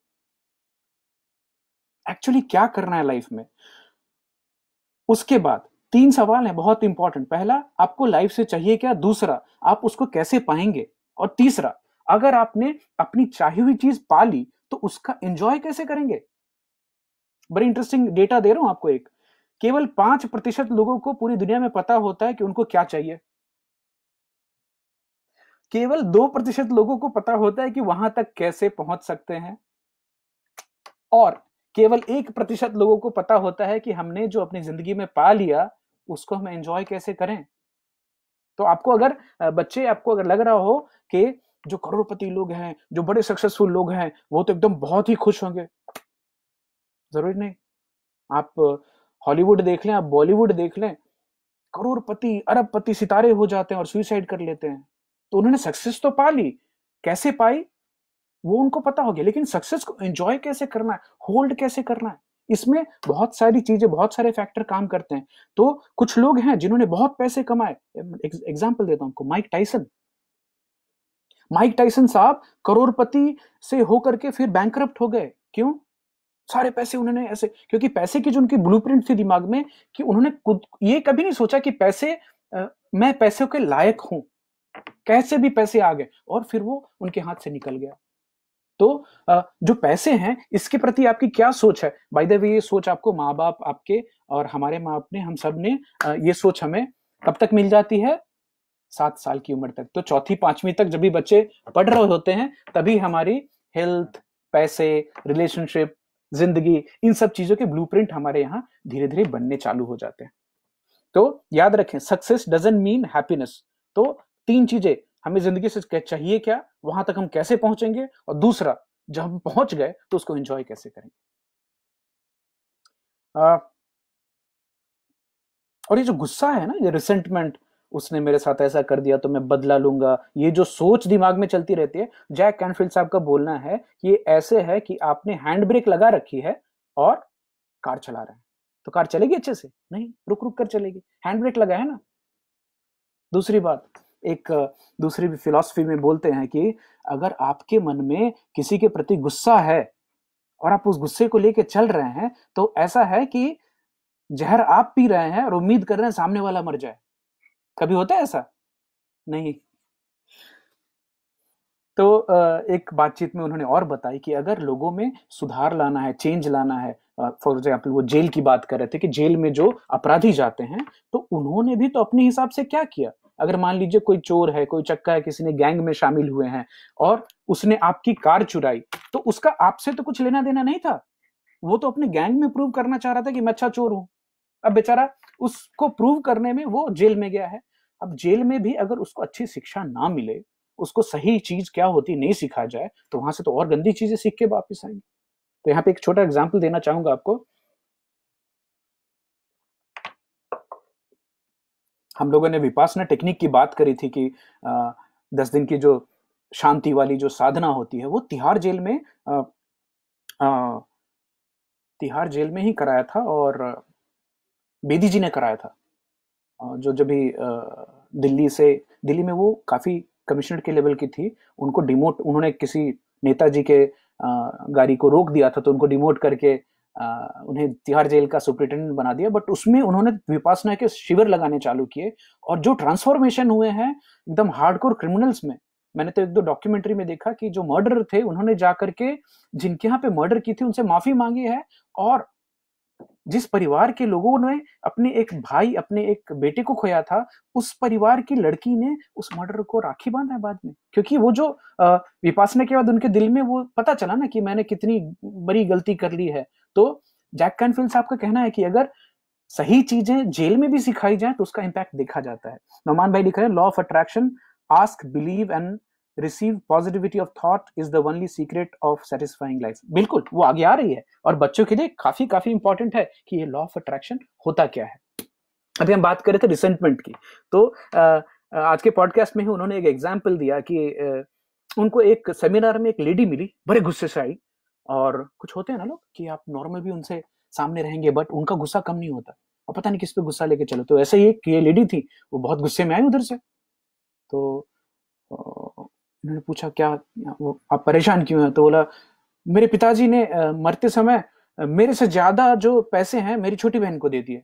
एक्चुअली क्या करना है लाइफ में उसके बाद तीन सवाल है बहुत इंपॉर्टेंट पहला आपको लाइफ से चाहिए क्या दूसरा आप उसको कैसे पाएंगे और तीसरा अगर आपने अपनी चाही हुई चीज पा ली तो उसका एंजॉय कैसे करेंगे बड़ी इंटरेस्टिंग डेटा दे रहा हूं आपको एक केवल पांच प्रतिशत लोगों को पूरी दुनिया में पता होता है कि उनको क्या चाहिए केवल दो प्रतिशत लोगों को पता होता है कि वहां तक कैसे पहुंच सकते हैं और केवल एक प्रतिशत लोगों को पता होता है कि हमने जो अपनी जिंदगी में पा लिया उसको हम एंजॉय कैसे करें तो आपको अगर बच्चे आपको अगर लग रहा हो कि जो करोड़पति लोग हैं जो बड़े सक्सेसफुल लोग हैं वो तो एकदम बहुत ही खुश होंगे जरूरी नहीं आप हॉलीवुड देख लें आप बॉलीवुड देख लें करोड़पति अरबपति सितारे हो जाते हैं और सुइसाइड कर लेते हैं तो उन्होंने सक्सेस तो पा ली कैसे पाई वो उनको पता हो गया लेकिन सक्सेस को एंजॉय कैसे करना है होल्ड कैसे करना है इसमें बहुत सारी चीजें बहुत सारे फैक्टर काम करते हैं तो कुछ लोग हैं जिन्होंने बहुत पैसे कमाए एग्जाम्पल देता हूं आपको माइक टाइसन माइक टाइसन साहब करोड़पति से होकर के फिर बैंक हो गए क्यों सारे पैसे उन्होंने ऐसे क्योंकि पैसे की जो उनकी ब्लूप्रिंट थी दिमाग में कि उन्होंने खुद ये कभी नहीं सोचा कि पैसे आ, मैं पैसों के लायक हूं कैसे भी पैसे आ गए और फिर वो उनके हाथ से निकल गया तो जो पैसे हैं इसके प्रति आपकी क्या सोच है बाई द वे ये सोच आपको माँ बाप आपके और हमारे माँ बाप ने हम सब ने ये सोच हमें कब तक मिल जाती है सात साल की उम्र तक तो चौथी पांचवी तक जब भी बच्चे पढ़ रहे होते हैं तभी हमारी हेल्थ पैसे रिलेशनशिप जिंदगी इन सब चीजों के ब्लूप्रिंट हमारे यहाँ धीरे धीरे बनने चालू हो जाते हैं तो याद रखें सक्सेस डजेंट मीन हैप्पीनेस तो तीन चीजें हमें जिंदगी से चाहिए क्या वहां तक हम कैसे पहुंचेंगे और दूसरा जब हम पहुंच गए तो उसको एंजॉय कैसे करेंगे और ये जो गुस्सा है ना ये रिसेंटमेंट उसने मेरे साथ ऐसा कर दिया तो मैं बदला लूंगा ये जो सोच दिमाग में चलती रहती है जैक कैनफील्ड साहब का बोलना है ये ऐसे है कि आपने हैंड ब्रेक लगा रखी है और कार चला रहे हैं तो कार चलेगी अच्छे से नहीं रुक रुक कर चलेगी हैंड ब्रेक लगा है ना दूसरी बात एक दूसरी भी फिलॉसफी में बोलते हैं कि अगर आपके मन में किसी के प्रति गुस्सा है और आप उस गुस्से को लेके चल रहे हैं तो ऐसा है कि जहर आप पी रहे हैं और उम्मीद कर रहे हैं सामने वाला मर जाए कभी होता है ऐसा नहीं तो एक बातचीत में उन्होंने और बताई कि अगर लोगों में सुधार लाना है चेंज लाना है फॉर एग्जाम्पल वो जेल की बात कर रहे थे कि जेल में जो अपराधी जाते हैं तो उन्होंने भी तो अपने हिसाब से क्या किया अगर मान लीजिए कोई चोर है कोई चक्का है किसी ने गैंग में शामिल हुए हैं और उसने आपकी कार चुराई तो उसका आपसे तो कुछ लेना देना नहीं था वो तो अपने गैंग में प्रूव करना चाह रहा था कि मैं अच्छा चोर हूं अब बेचारा उसको प्रूव करने में वो जेल में गया है अब जेल में भी अगर उसको अच्छी शिक्षा ना मिले उसको सही चीज क्या होती नहीं सिखा जाए तो वहां से तो और गंदी चीजें सीख के वापस आएंगे तो यहाँ पे एक छोटा एग्जाम्पल देना चाहूंगा आपको हम लोगों ने विपासना टेक्निक की बात करी थी कि आ, दस दिन की जो शांति वाली जो साधना होती है वो तिहाड़ जेल में तिहाड़ जेल में ही कराया था और बेदी जी ने कराया था जो जब भी दिल्ली से दिल्ली में वो काफ़ी कमिश्नर के लेवल की थी उनको डिमोट उन्होंने किसी नेताजी के गाड़ी को रोक दिया था तो उनको डिमोट करके उन्हें तिहाड़ जेल का सुप्रिंटेंडेंट बना दिया बट उसमें उन्होंने विपासना के शिविर लगाने चालू किए और जो ट्रांसफॉर्मेशन हुए हैं एकदम हार्डकोर क्रिमिनल्स में मैंने तो एक दो डॉक्यूमेंट्री में देखा कि जो मर्डर थे उन्होंने जा करके जिनके यहाँ पे मर्डर की थी उनसे माफी मांगी है और जिस परिवार के लोगों ने अपने एक भाई अपने एक बेटे को खोया था उस परिवार की लड़की ने उस मर्डर को राखी बांधा है बाद में क्योंकि वो जो विपासना के बाद उनके दिल में वो पता चला ना कि मैंने कितनी बड़ी गलती कर ली है तो जैक कैनफील्ड साहब का कहना है कि अगर सही चीजें जेल में भी सिखाई जाए तो उसका इम्पैक्ट देखा जाता है नोमान भाई लिख रहे हैं law of attraction ask believe and receive positivity of thought is the only secret of satisfying life बिल्कुल वो आगे आ रही है और बच्चों के लिए काफी काफी इंपॉर्टेंट है कि ये लॉ ऑफ अट्रैक्शन होता क्या है अभी हम बात कर रहे थे रिसेंटमेंट की तो आज के पॉडकास्ट में ही उन्होंने एक एग्जाम्पल दिया कि उनको एक सेमिनार में एक लेडी मिली बड़े गुस्से से आई और कुछ होते हैं ना लोग कि आप नॉर्मल भी उनसे सामने रहेंगे बट उनका गुस्सा कम नहीं होता और पता नहीं किस पे गुस्सा लेके चलो तो ऐसे ही एक ये लेडी थी वो बहुत गुस्से में आई उधर से तो उन्होंने पूछा क्या वो आप परेशान क्यों हैं तो बोला मेरे पिताजी ने मरते समय मेरे से ज्यादा जो पैसे हैं मेरी छोटी बहन को दे दिए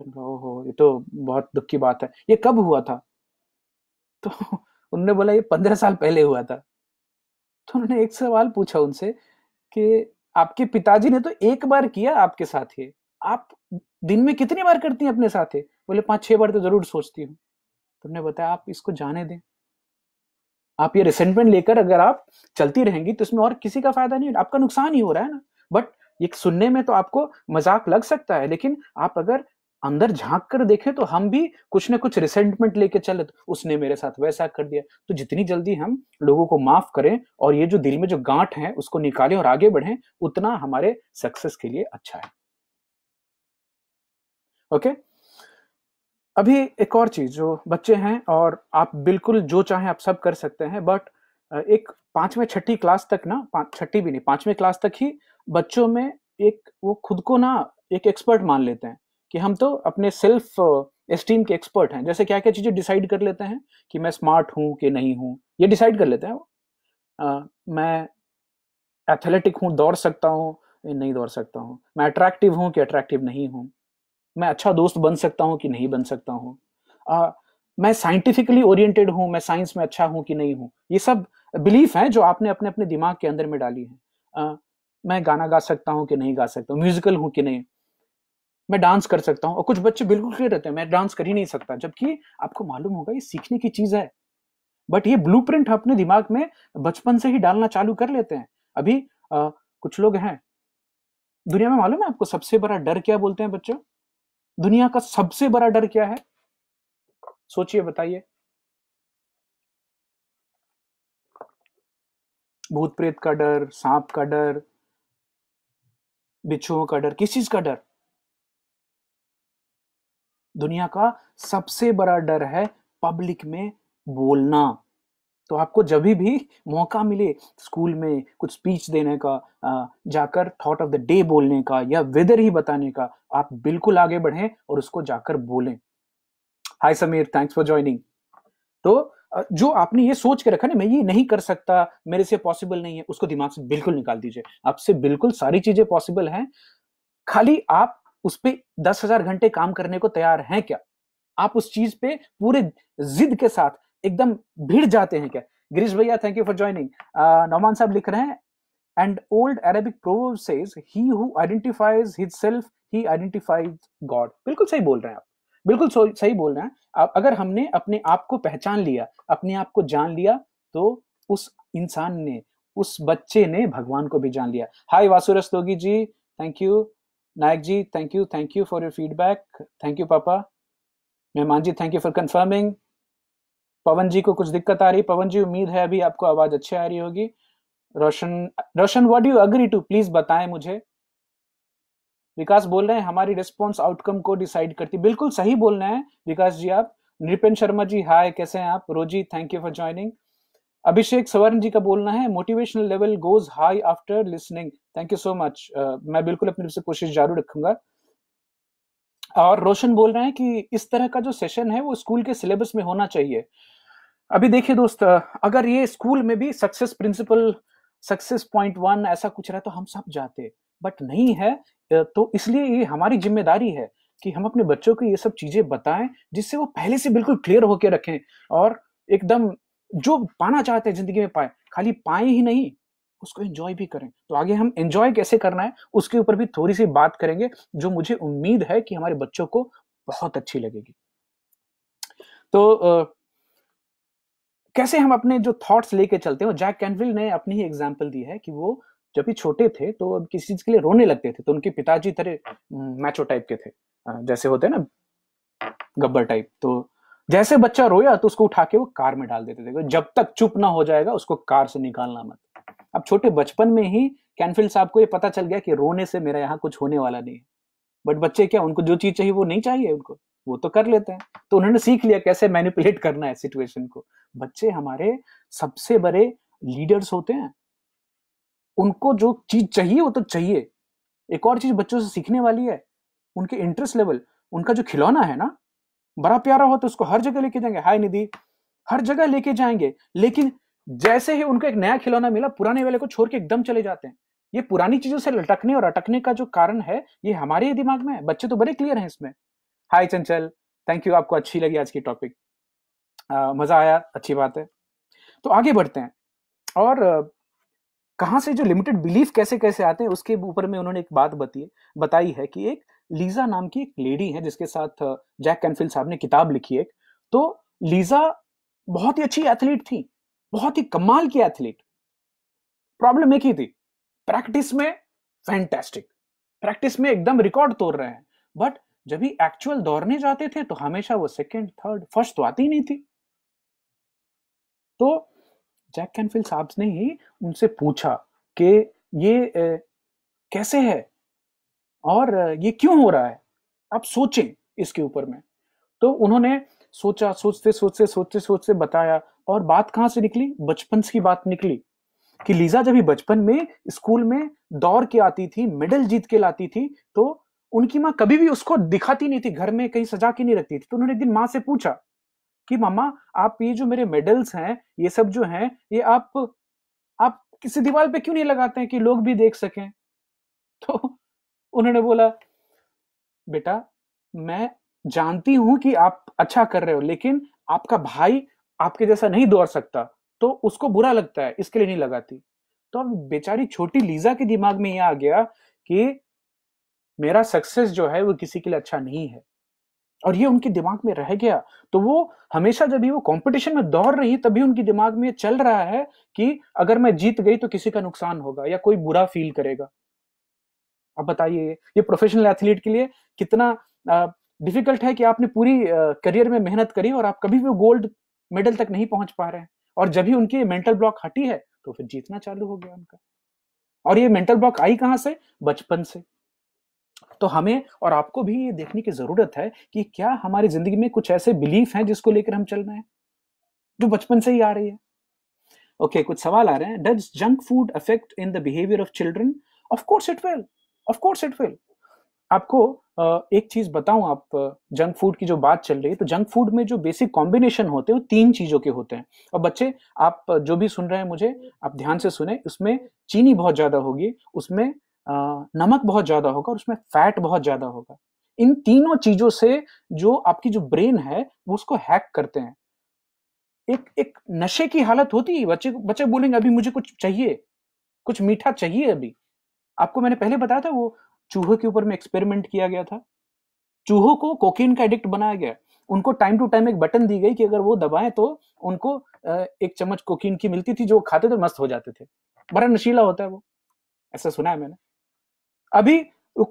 तो ओहो ये तो बहुत दुख की बात है ये कब हुआ था तो उन्होंने बोला ये पंद्रह साल पहले हुआ था तो उन्होंने एक सवाल पूछा उनसे कि आपके पिताजी ने तो एक बार किया आपके साथ ये आप दिन में कितनी बार करती हैं अपने साथ ये बोले पांच छह बार तो जरूर सोचती हूँ तुमने बताया आप इसको जाने दें आप ये रिसेंटमेंट लेकर अगर आप चलती रहेंगी तो इसमें और किसी का फायदा नहीं आपका नुकसान ही हो रहा है ना बट ये सुनने में तो आपको मजाक लग सकता है लेकिन आप अगर अंदर झांक कर देखें तो हम भी कुछ ना कुछ रिसेंटमेंट लेके चले तो उसने मेरे साथ वैसा कर दिया तो जितनी जल्दी हम लोगों को माफ करें और ये जो दिल में जो गांठ है उसको निकालें और आगे बढ़ें उतना हमारे सक्सेस के लिए अच्छा है ओके अभी एक और चीज जो बच्चे हैं और आप बिल्कुल जो चाहें आप सब कर सकते हैं बट एक पांचवें छठी क्लास तक ना छठी भी नहीं पांचवें क्लास तक ही बच्चों में एक वो खुद को ना एक एक्सपर्ट मान लेते हैं कि हम तो अपने सेल्फ एस्टीम uh, के एक्सपर्ट हैं जैसे क्या क्या चीज़ें डिसाइड कर लेते हैं कि मैं स्मार्ट हूँ कि नहीं हूँ ये डिसाइड कर लेते हैं आ, मैं एथलेटिक हूँ दौड़ सकता हूँ नहीं दौड़ सकता हूँ मैं अट्रैक्टिव हूँ कि अट्रैक्टिव नहीं हूँ मैं अच्छा दोस्त बन सकता हूँ कि नहीं बन सकता हूँ मैं साइंटिफिकली ओरिएंटेड हूँ मैं साइंस में अच्छा हूँ कि नहीं हूँ ये सब बिलीफ हैं जो आपने अपने अपने दिमाग के अंदर में डाली है आ, मैं गाना गा सकता हूँ कि नहीं गा सकता म्यूजिकल हूँ कि नहीं मैं डांस कर सकता हूँ और कुछ बच्चे बिल्कुल क्लियर रहते हैं मैं डांस कर ही नहीं सकता जबकि आपको मालूम होगा ये सीखने की चीज़ है बट ये ब्लू प्रिंट अपने दिमाग में बचपन से ही डालना चालू कर लेते हैं अभी आ, कुछ लोग हैं दुनिया में मालूम है आपको सबसे बड़ा डर क्या बोलते हैं बच्चों दुनिया का सबसे बड़ा डर क्या है सोचिए बताइए भूत प्रेत का डर सांप का डर बिच्छुओं का डर किस चीज का डर दुनिया का सबसे बड़ा डर है पब्लिक में बोलना तो आपको जब भी मौका मिले स्कूल में कुछ स्पीच देने का जाकर थॉट ऑफ द डे बोलने का या वेदर ही बताने का आप बिल्कुल आगे बढ़ें और उसको जाकर बोलें hi Sameer thanks for joining तो जो आपने ये सोच के रखा ना मैं ये नहीं कर सकता मेरे से पॉसिबल नहीं है उसको दिमाग से बिल्कुल निकाल दीजिए आपसे बिल्कुल सारी चीजें पॉसिबल हैं खाली आप उस पर दस हजार घंटे काम करने को तैयार हैं क्या आप उस चीज पे पूरे जिद के साथ एकदम भिड़ जाते हैं क्या गिरीश भैया thank you for joining Noman साहब लिख रहे हैं and old Arabic proverb says he who identifies he identifies God बिल्कुल सही बोल रहे हैं आप बिल्कुल सही बोल रहे हैं अगर हमने अपने आप को पहचान लिया अपने आप को जान लिया तो उस इंसान ने उस बच्चे ने भगवान को भी जान लिया hi Vasu Rastogi ji thank you Nayak ji thank you thank you for your feedback thank you पापा मेहमान जी thank you for confirming Pawan ji को कुछ दिक्कत आ रही पवन जी उम्मीद है अभी आपको आवाज अच्छी आ रही होगी Roshan Roshan what you agree to please बताएं मुझे विकास बोल रहे हैं हमारी रिस्पॉन्स आउटकम को डिसाइड करती बिल्कुल सही बोल रहे हैं विकास जी आप नृपेन शर्मा जी हाय कैसे हैं आप Rosy thank you for joining Abhishek Savarna ji का बोलना है motivational level goes high after listening thank you so much मैं बिल्कुल अपनी से कोशिश जारी रखूंगा और रोशन बोल रहे हैं कि इस तरह का जो सेशन है वो स्कूल के सिलेबस में होना चाहिए अभी देखिए दोस्त uh, अगर ये स्कूल में भी success principle success point one ऐसा कुछ रहा तो हम सब जाते बट नहीं है uh, तो इसलिए ये हमारी जिम्मेदारी है कि हम अपने बच्चों को ये सब चीजें बताएं जिससे वो पहले से बिल्कुल क्लियर होके रखें और एकदम जो पाना चाहते हैं जिंदगी में पाए खाली पाए ही नहीं उसको एंजॉय भी करें तो आगे हम एंजॉय कैसे करना है उसके ऊपर भी थोड़ी सी बात करेंगे जो मुझे उम्मीद है कि हमारे बच्चों को बहुत अच्छी लगेगी तो आ, कैसे हम अपने जो थॉट्स लेके चलते हैं जैक कैनविल ने अपनी ही एग्जाम्पल दी है कि वो जब भी छोटे थे तो अब किसी चीज के लिए रोने लगते थे तो उनके पिताजी तरह मैचो टाइप के थे जैसे होते हैं ना गब्बर टाइप तो जैसे बच्चा रोया तो उसको उठा के वो कार में डाल देते थे जब तक चुप ना हो जाएगा उसको कार से निकालना मत अब छोटे बचपन में ही कैनफील्ड साहब को ये पता चल गया कि रोने से मेरा यहाँ कुछ होने वाला नहीं है बट बच्चे क्या उनको जो चीज चाहिए वो नहीं चाहिए उनको वो तो कर लेते हैं तो उन्होंने सीख लिया कैसे मैनिपुलेट करना है सिचुएशन को बच्चे हमारे सबसे बड़े लीडर्स होते हैं उनको जो चीज चाहिए वो तो चाहिए एक और चीज बच्चों से सीखने वाली है उनके इंटरेस्ट लेवल उनका जो खिलौना है ना बड़ा प्यारा हो तो उसको हर जगह लेके जाएंगे हाय निधि हर जगह लेके जाएंगे लेकिन जैसे ही उनको एक नया खिलौना मिला पुराने वाले को छोड़ के एकदम चले जाते हैं ये पुरानी चीजों से लटकने और अटकने का जो कारण है ये हमारे ही दिमाग में है बच्चे तो बड़े क्लियर हैं इसमें हाय चंचल थैंक यू आपको अच्छी लगी आज की टॉपिक मजा आया अच्छी बात है तो आगे बढ़ते हैं और कहाँ से जो लिमिटेड बिलीफ कैसे कैसे आते हैं उसके ऊपर में उन्होंने एक बात बताई है कि एक लीजा नाम की एक लेडी है जिसके साथ जैक कैनफील्ड साहब ने किताब लिखी है तो लीजा बहुत ही अच्छी एथलीट थी बहुत ही कमाल की एथलीट प्रॉब्लम एक ही थी प्रैक्टिस में फैंटेस्टिक प्रैक्टिस में एकदम रिकॉर्ड तोड़ रहे हैं बट जब ही एक्चुअल दौड़ने जाते थे तो हमेशा वो सेकेंड थर्ड फर्स्ट तो आती नहीं थी तो जैक कैनफील्ड साहब ने ही उनसे पूछा कि ये ए, कैसे है और ये क्यों हो रहा है आप सोचें इसके ऊपर में तो उन्होंने सोचा सोचते सोचते सोचते सोचते बताया और बात कहाँ से निकली बचपन की बात निकली कि लीजा जब भी बचपन में स्कूल में दौड़ के आती थी मेडल जीत के लाती थी तो उनकी माँ कभी भी उसको दिखाती नहीं थी घर में कहीं सजा के नहीं रखती थी तो उन्होंने एक दिन माँ से पूछा कि मामा आप ये जो मेरे मेडल्स हैं ये सब जो हैं ये आप आप किसी दीवार पे क्यों नहीं लगाते हैं कि लोग भी देख सकें तो उन्होंने बोला बेटा मैं जानती हूं कि आप अच्छा कर रहे हो लेकिन आपका भाई आपके जैसा नहीं दौड़ सकता तो उसको बुरा लगता है इसके लिए नहीं लगाती तो अब बेचारी छोटी लीजा के दिमाग में यह आ गया कि मेरा सक्सेस जो है वो किसी के लिए अच्छा नहीं है और ये उनके दिमाग में रह गया तो वो हमेशा जब भी वो कंपटीशन में दौड़ रही तभी उनके दिमाग में चल रहा है कि अगर मैं जीत गई तो किसी का नुकसान होगा या कोई बुरा फील करेगा अब बताइए ये प्रोफेशनल एथलीट के लिए कितना डिफिकल्ट है कि आपने पूरी करियर में मेहनत करी और आप कभी भी गोल्ड मेडल तक नहीं पहुंच पा रहे हैं और जब ही उनकी मेंटल ब्लॉक हटी है तो फिर जीतना चालू हो गया उनका और ये मेंटल ब्लॉक आई कहां से बचपन से तो हमें और आपको भी ये देखने की जरूरत है कि क्या हमारी जिंदगी में कुछ ऐसे बिलीफ हैं जिसको लेकर हम चल रहे हैं जो बचपन से ही आ रही है ओके okay, कुछ सवाल आ रहे हैं does junk food affect in the behaviour of children of course it will of course it will आपको एक चीज बताऊं आप जंक फूड की जो बात चल रही है तो जंक फूड में जो बेसिक कॉम्बिनेशन होते हैं वो तीन चीजों के होते हैं और बच्चे आप जो भी सुन रहे हैं मुझे आप ध्यान से सुने उसमें चीनी बहुत ज्यादा होगी उसमें नमक बहुत ज्यादा होगा और उसमें फैट बहुत ज्यादा होगा इन तीनों चीजों से जो आपकी जो ब्रेन है वो उसको हैक करते हैं एक एक नशे की हालत होती है बच्चे बच्चे बोलेंगे अभी मुझे कुछ चाहिए कुछ मीठा चाहिए अभी आपको मैंने पहले बताया था वो चूहों के ऊपर में एक्सपेरिमेंट किया गया था चूहों को कोकीन का एडिक्ट बनाया गया उनको टाइम टू टाइम एक बटन दी गई कि अगर वो दबाएं तो उनको एक चम्मच कोकीन की मिलती थी जो खाते थे मस्त हो जाते थे बड़ा नशीला होता है वो ऐसा सुना है मैंने अभी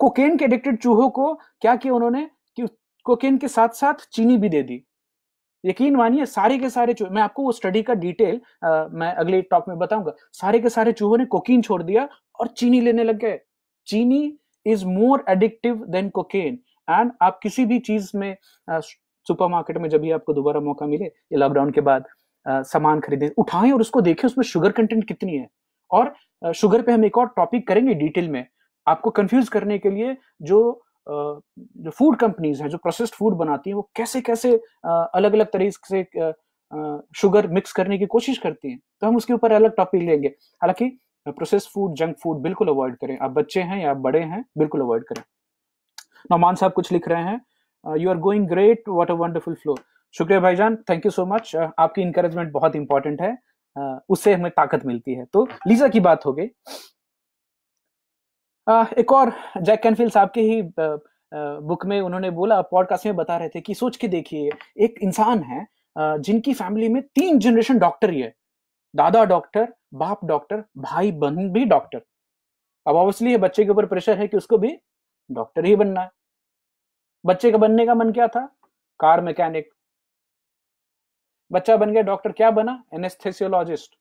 कोकेन के एडिक्टेड चूहों को क्या किया उन्होंने कि कोकेन के साथ साथ चीनी भी दे दी यकीन मानिए सारे के सारे चूहे मैं आपको वो स्टडी का डिटेल मैं अगले टॉक में बताऊंगा सारे के सारे चूहों ने कोकीन छोड़ दिया और चीनी लेने लग गए चीनी is more addictive than cocaine and आप किसी भी चीज में सुपरमार्केट में जब भी आपको दोबारा मौका मिले लॉकडाउन के बाद सामान खरीदें उठाएं और उसको देखें उसमें शुगर कंटेंट कितनी है और शुगर पे हम एक और टॉपिक करेंगे डिटेल में आपको कंफ्यूज करने के लिए जो जो फूड कंपनीज हैं जो प्रोसेस्ड फूड बनाती हैं वो कैसे कैसे अलग अलग तरीके से शुगर मिक्स करने की कोशिश करती हैं तो हम उसके ऊपर अलग टॉपिक लेंगे हालांकि प्रोसेस फूड जंक फूड बिल्कुल अवॉइड करें आप बच्चे हैं या आप बड़े हैं बिल्कुल अवॉइड करें नौमान साहब कुछ लिख रहे हैं you are going great what a wonderful flow शुक्रिया भाईजान थैंक यू सो मच आपकी इंकरेजमेंट बहुत इंपॉर्टेंट है uh, उससे हमें ताकत मिलती है तो लीजा की बात हो गई uh, एक और जैक कैनफील्ड साहब के ही uh, बुक uh, में उन्होंने बोला पॉडकास्ट में बता रहे थे कि सोच के देखिए एक इंसान है uh, जिनकी फैमिली में तीन जनरेशन डॉक्टर ही है दादा डॉक्टर बाप डॉक्टर भाई बहन भी डॉक्टर अब ऑब्वियसली ये बच्चे के ऊपर प्रेशर है कि उसको भी डॉक्टर ही बनना है बच्चे का बनने का मन क्या था कार मैकेनिक बच्चा बन गया डॉक्टर क्या बना एनेस्थेसियोलॉजिस्ट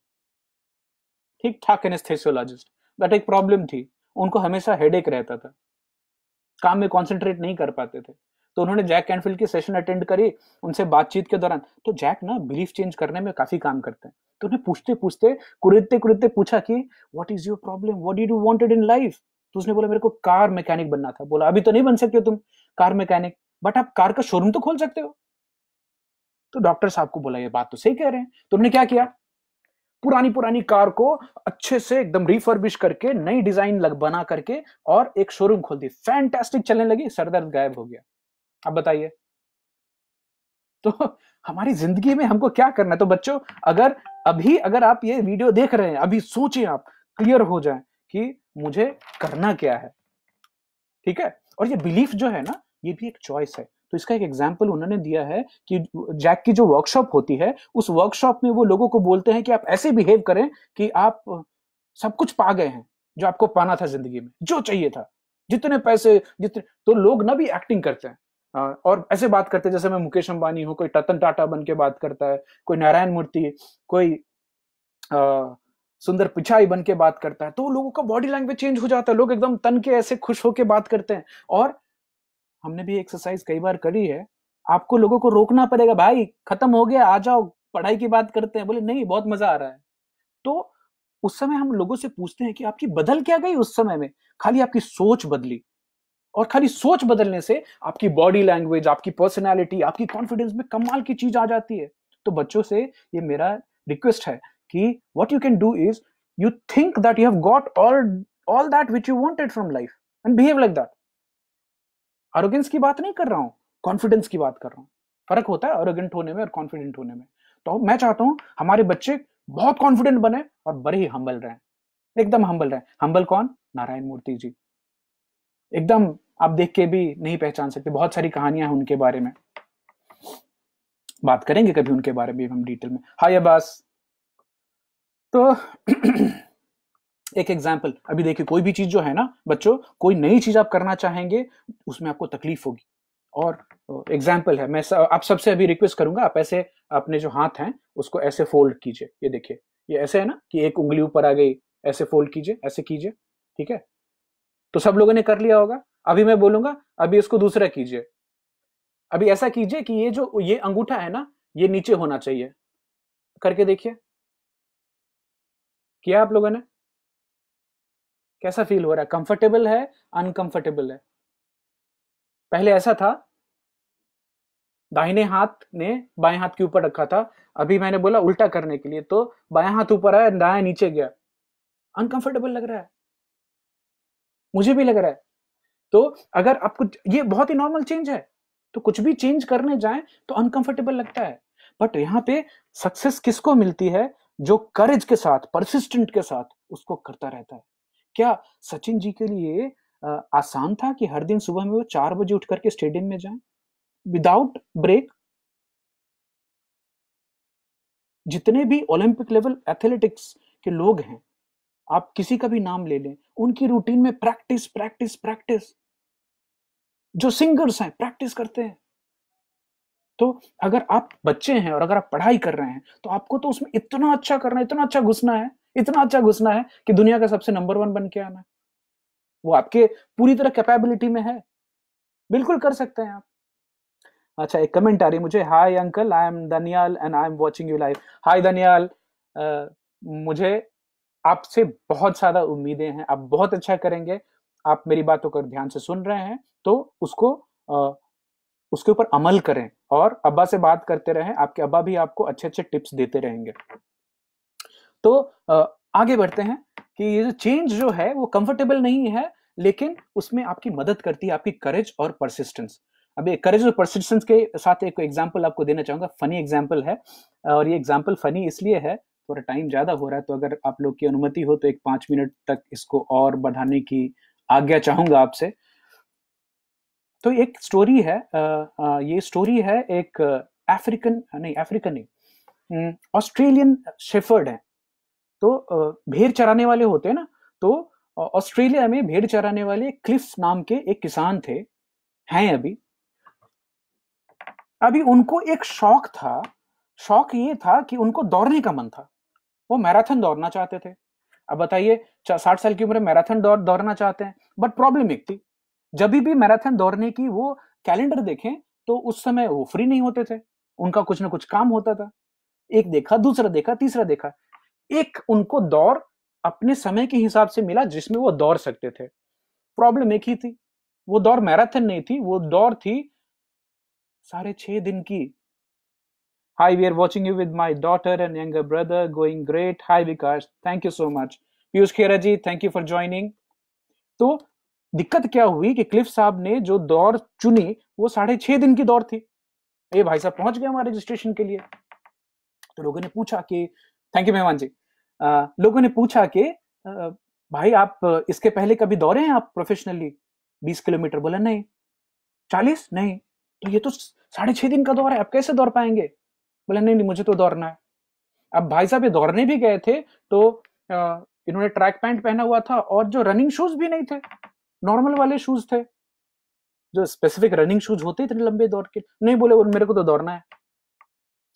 ठीक ठाक एनेस्थेसियोलॉजिस्ट बट एक प्रॉब्लम थी उनको हमेशा हेडेक रहता था काम में कॉन्सेंट्रेट नहीं कर पाते थे तो उन्होंने जैक कैनफील्ड की सेशन अटेंड करी उनसे बातचीत के दौरान तो जैक ना बिलीफ चेंज करने में काफी काम करते हैं तो उन्हें पूछते पूछते कुरेदते कुरेदते पूछा कि what is your problem what do wanted in life तो उसने बोला मेरे को कार मैकेनिक बनना था बोला अभी तो नहीं बन सकते हो तुम कार मैकेनिक बट आप कार का शोरूम तो खोल सकते हो तो डॉक्टर साहब को बोला ये बात तो सही कह रहे हैं तो उन्होंने क्या किया पुरानी पुरानी कार को अच्छे से एकदम रिफर्बिश करके नई डिजाइन लग बना करके और एक शोरूम खोल दी फैंटेस्टिक चलने लगी सरदर्द गायब हो गया अब बताइए तो हमारी जिंदगी में हमको क्या करना है तो बच्चों अगर अभी अगर आप ये वीडियो देख रहे हैं अभी सोचिए आप क्लियर हो जाए कि मुझे करना क्या है ठीक है और ये बिलीफ जो है ना ये भी एक चॉइस है तो इसका एक एग्जाम्पल उन्होंने दिया है कि जैक की जो वर्कशॉप होती है उस वर्कशॉप में वो लोगों को बोलते हैं कि आप ऐसे बिहेव करें कि आप सब कुछ पा गए हैं जो आपको पाना था जिंदगी में जो चाहिए था जितने पैसे जितने तो लोग ना भी एक्टिंग करते हैं हाँ, और ऐसे बात करते हैं जैसे मैं मुकेश अंबानी हूँ कोई टतन टाटा बन के बात करता है कोई नारायण मूर्ति कोई आ, सुंदर पिछाई बन के बात करता है तो लोगों का बॉडी लैंग्वेज चेंज हो जाता है लोग एकदम तन के ऐसे खुश होके बात करते हैं और हमने भी एक्सरसाइज कई बार करी है आपको लोगों को रोकना पड़ेगा भाई खत्म हो गया आ जाओ पढ़ाई की बात करते हैं बोले नहीं बहुत मजा आ रहा है तो उस समय हम लोगों से पूछते हैं कि आपकी बदल क्या गई उस समय में खाली आपकी सोच बदली और खाली सोच बदलने से आपकी बॉडी लैंग्वेज आपकी पर्सनैलिटी आपकी कॉन्फिडेंस में कमाल की चीज आ जाती है तो बच्चों से ये मेरा रिक्वेस्ट है कि what you can do is you think that you have got all all that which you wanted from life and behave like that arrogance की बात नहीं कर रहा हूं कॉन्फिडेंस की बात कर रहा हूं फर्क होता है अरोगेंट होने में और कॉन्फिडेंट होने में तो मैं चाहता हूं हमारे बच्चे बहुत कॉन्फिडेंट बने और बड़े ही हम्बल रहे एकदम हम्बल रहे हम्बल कौन नारायण मूर्ति जी एकदम आप देख के भी नहीं पहचान सकते बहुत सारी कहानियां हैं उनके बारे में बात करेंगे कभी उनके बारे में हम डिटेल में हाय अब्बास तो एक एग्जाम्पल अभी देखिए कोई भी चीज जो है ना बच्चों कोई नई चीज आप करना चाहेंगे उसमें आपको तकलीफ होगी और एग्जाम्पल है मैं स, आप सबसे अभी रिक्वेस्ट करूंगा आप ऐसे अपने जो हाथ हैं उसको ऐसे फोल्ड कीजिए ये देखिए ये ऐसे है ना कि एक उंगली ऊपर आ गई ऐसे फोल्ड कीजिए ऐसे कीजिए ठीक है तो सब लोगों ने कर लिया होगा अभी मैं बोलूंगा अभी इसको दूसरा कीजिए अभी ऐसा कीजिए कि ये जो ये अंगूठा है ना ये नीचे होना चाहिए करके देखिए किया आप लोगों ने कैसा फील हो रहा है कंफर्टेबल है अनकंफर्टेबल है पहले ऐसा था दाहिने हाथ ने बाएं हाथ के ऊपर रखा था अभी मैंने बोला उल्टा करने के लिए तो बाया हाथ ऊपर आया दाया नीचे गया अनकंफर्टेबल लग रहा है मुझे भी लग रहा है तो अगर आप कुछ ये बहुत ही नॉर्मल चेंज है तो कुछ भी चेंज करने जाए तो अनकंफर्टेबल लगता है बट यहाँ पे सक्सेस किसको मिलती है जो करेज के साथ परसिस्टेंट के साथ उसको करता रहता है क्या सचिन जी के लिए आ, आसान था कि हर दिन सुबह में वो चार बजे उठ करके स्टेडियम में जाए विदाउट ब्रेक जितने भी ओलंपिक लेवल एथलेटिक्स के लोग हैं आप किसी का भी नाम ले लें उनकी रूटीन में प्रैक्टिस प्रैक्टिस प्रैक्टिस जो सिंगर्स हैं प्रैक्टिस करते हैं तो अगर आप बच्चे हैं और अगर आप पढ़ाई कर रहे हैं तो आपको तो उसमें इतना अच्छा करना है इतना अच्छा घुसना है इतना अच्छा घुसना है कि दुनिया का सबसे नंबर वन बन के आना है वो आपके पूरी तरह कैपेबिलिटी में है बिल्कुल कर सकते हैं आप अच्छा एक कमेंट आ रही मुझे hi uncle I am Daniyal and I am watching you live hi Daniyal मुझे आपसे बहुत ज्यादा उम्मीदें हैं आप बहुत अच्छा करेंगे आप मेरी बातों को ध्यान से सुन रहे हैं तो उसको आ, उसके ऊपर अमल करें और अब्बा से बात करते रहें आपके अब्बा भी आपको अच्छे अच्छे टिप्स देते रहेंगे तो आ, आगे बढ़ते हैं कि ये चेंज जो है वो कंफर्टेबल नहीं है लेकिन उसमें आपकी मदद करती है आपकी करेज और परसिस्टेंस अब करेज और परसिस्टेंस के साथ एक एग्जाम्पल आपको देना चाहूंगा फनी एग्जाम्पल है और ये एग्जाम्पल फनी इसलिए है थोड़ा टाइम ज़्यादा हो रहा है तो अगर आप लोग की अनुमति हो तो एक पांच मिनट तक इसको और बढ़ाने की आज्ञा चाहूंगा आपसे तो एक स्टोरी है ये स्टोरी है एक अफ्रीकन नहीं अफ्रीकन नहीं ऑस्ट्रेलियन शेफर्ड है तो भेड़ चराने वाले होते हैं ना तो ऑस्ट्रेलिया में भेड़ चराने वाले क्लिफ नाम के एक किसान थे हैं अभी अभी उनको एक शौक था शौक ये था कि उनको दौड़ने का मन था वो मैराथन दौड़ना चाहते थे अब बताइए साठ साल की उम्र में मैराथन दौड़ दौड़ना चाहते हैं बट प्रॉब्लम एक थी जब भी मैराथन दौड़ने की वो कैलेंडर देखें तो उस समय वो फ्री नहीं होते थे उनका कुछ ना कुछ काम होता था एक देखा दूसरा देखा तीसरा देखा एक उनको दौड़ अपने समय के हिसाब से मिला जिसमें वो दौड़ सकते थे प्रॉब्लम एक ही थी वो दौड़ मैराथन नहीं थी वो दौड़ थी साढ़े छह दिन की Hi, we are watching you with my daughter and younger brother. Going great. Hi, Vikas. Thank you so much. Piyush Khera ji thank you for joining तो दिक्कत क्या हुई कि क्लिफ साहब ने जो दौर चुनी वो साढ़े छह दिन की दौड़ थी ये भाई साहब पहुंच गए हमारे रजिस्ट्रेशन के लिए तो लोगों ने पूछा कि थैंक यू मेहमान जी आ, लोगों ने पूछा कि आ, भाई आप इसके पहले कभी दौड़े हैं आप प्रोफेशनली बीस किलोमीटर बोला नहीं चालीस नहीं तो ये तो साढ़े छह दिन का दौर है आप कैसे दौड़ पाएंगे बोला नहीं नहीं मुझे तो दौड़ना है अब भाई साहब ये दौड़ने भी गए थे तो इन्होंने ट्रैक पैंट पहना हुआ था और जो रनिंग शूज भी नहीं थे नॉर्मल वाले शूज थे जो स्पेसिफिक रनिंग शूज होते इतने लंबे दौड़ के नहीं बोले मेरे को तो दौड़ना है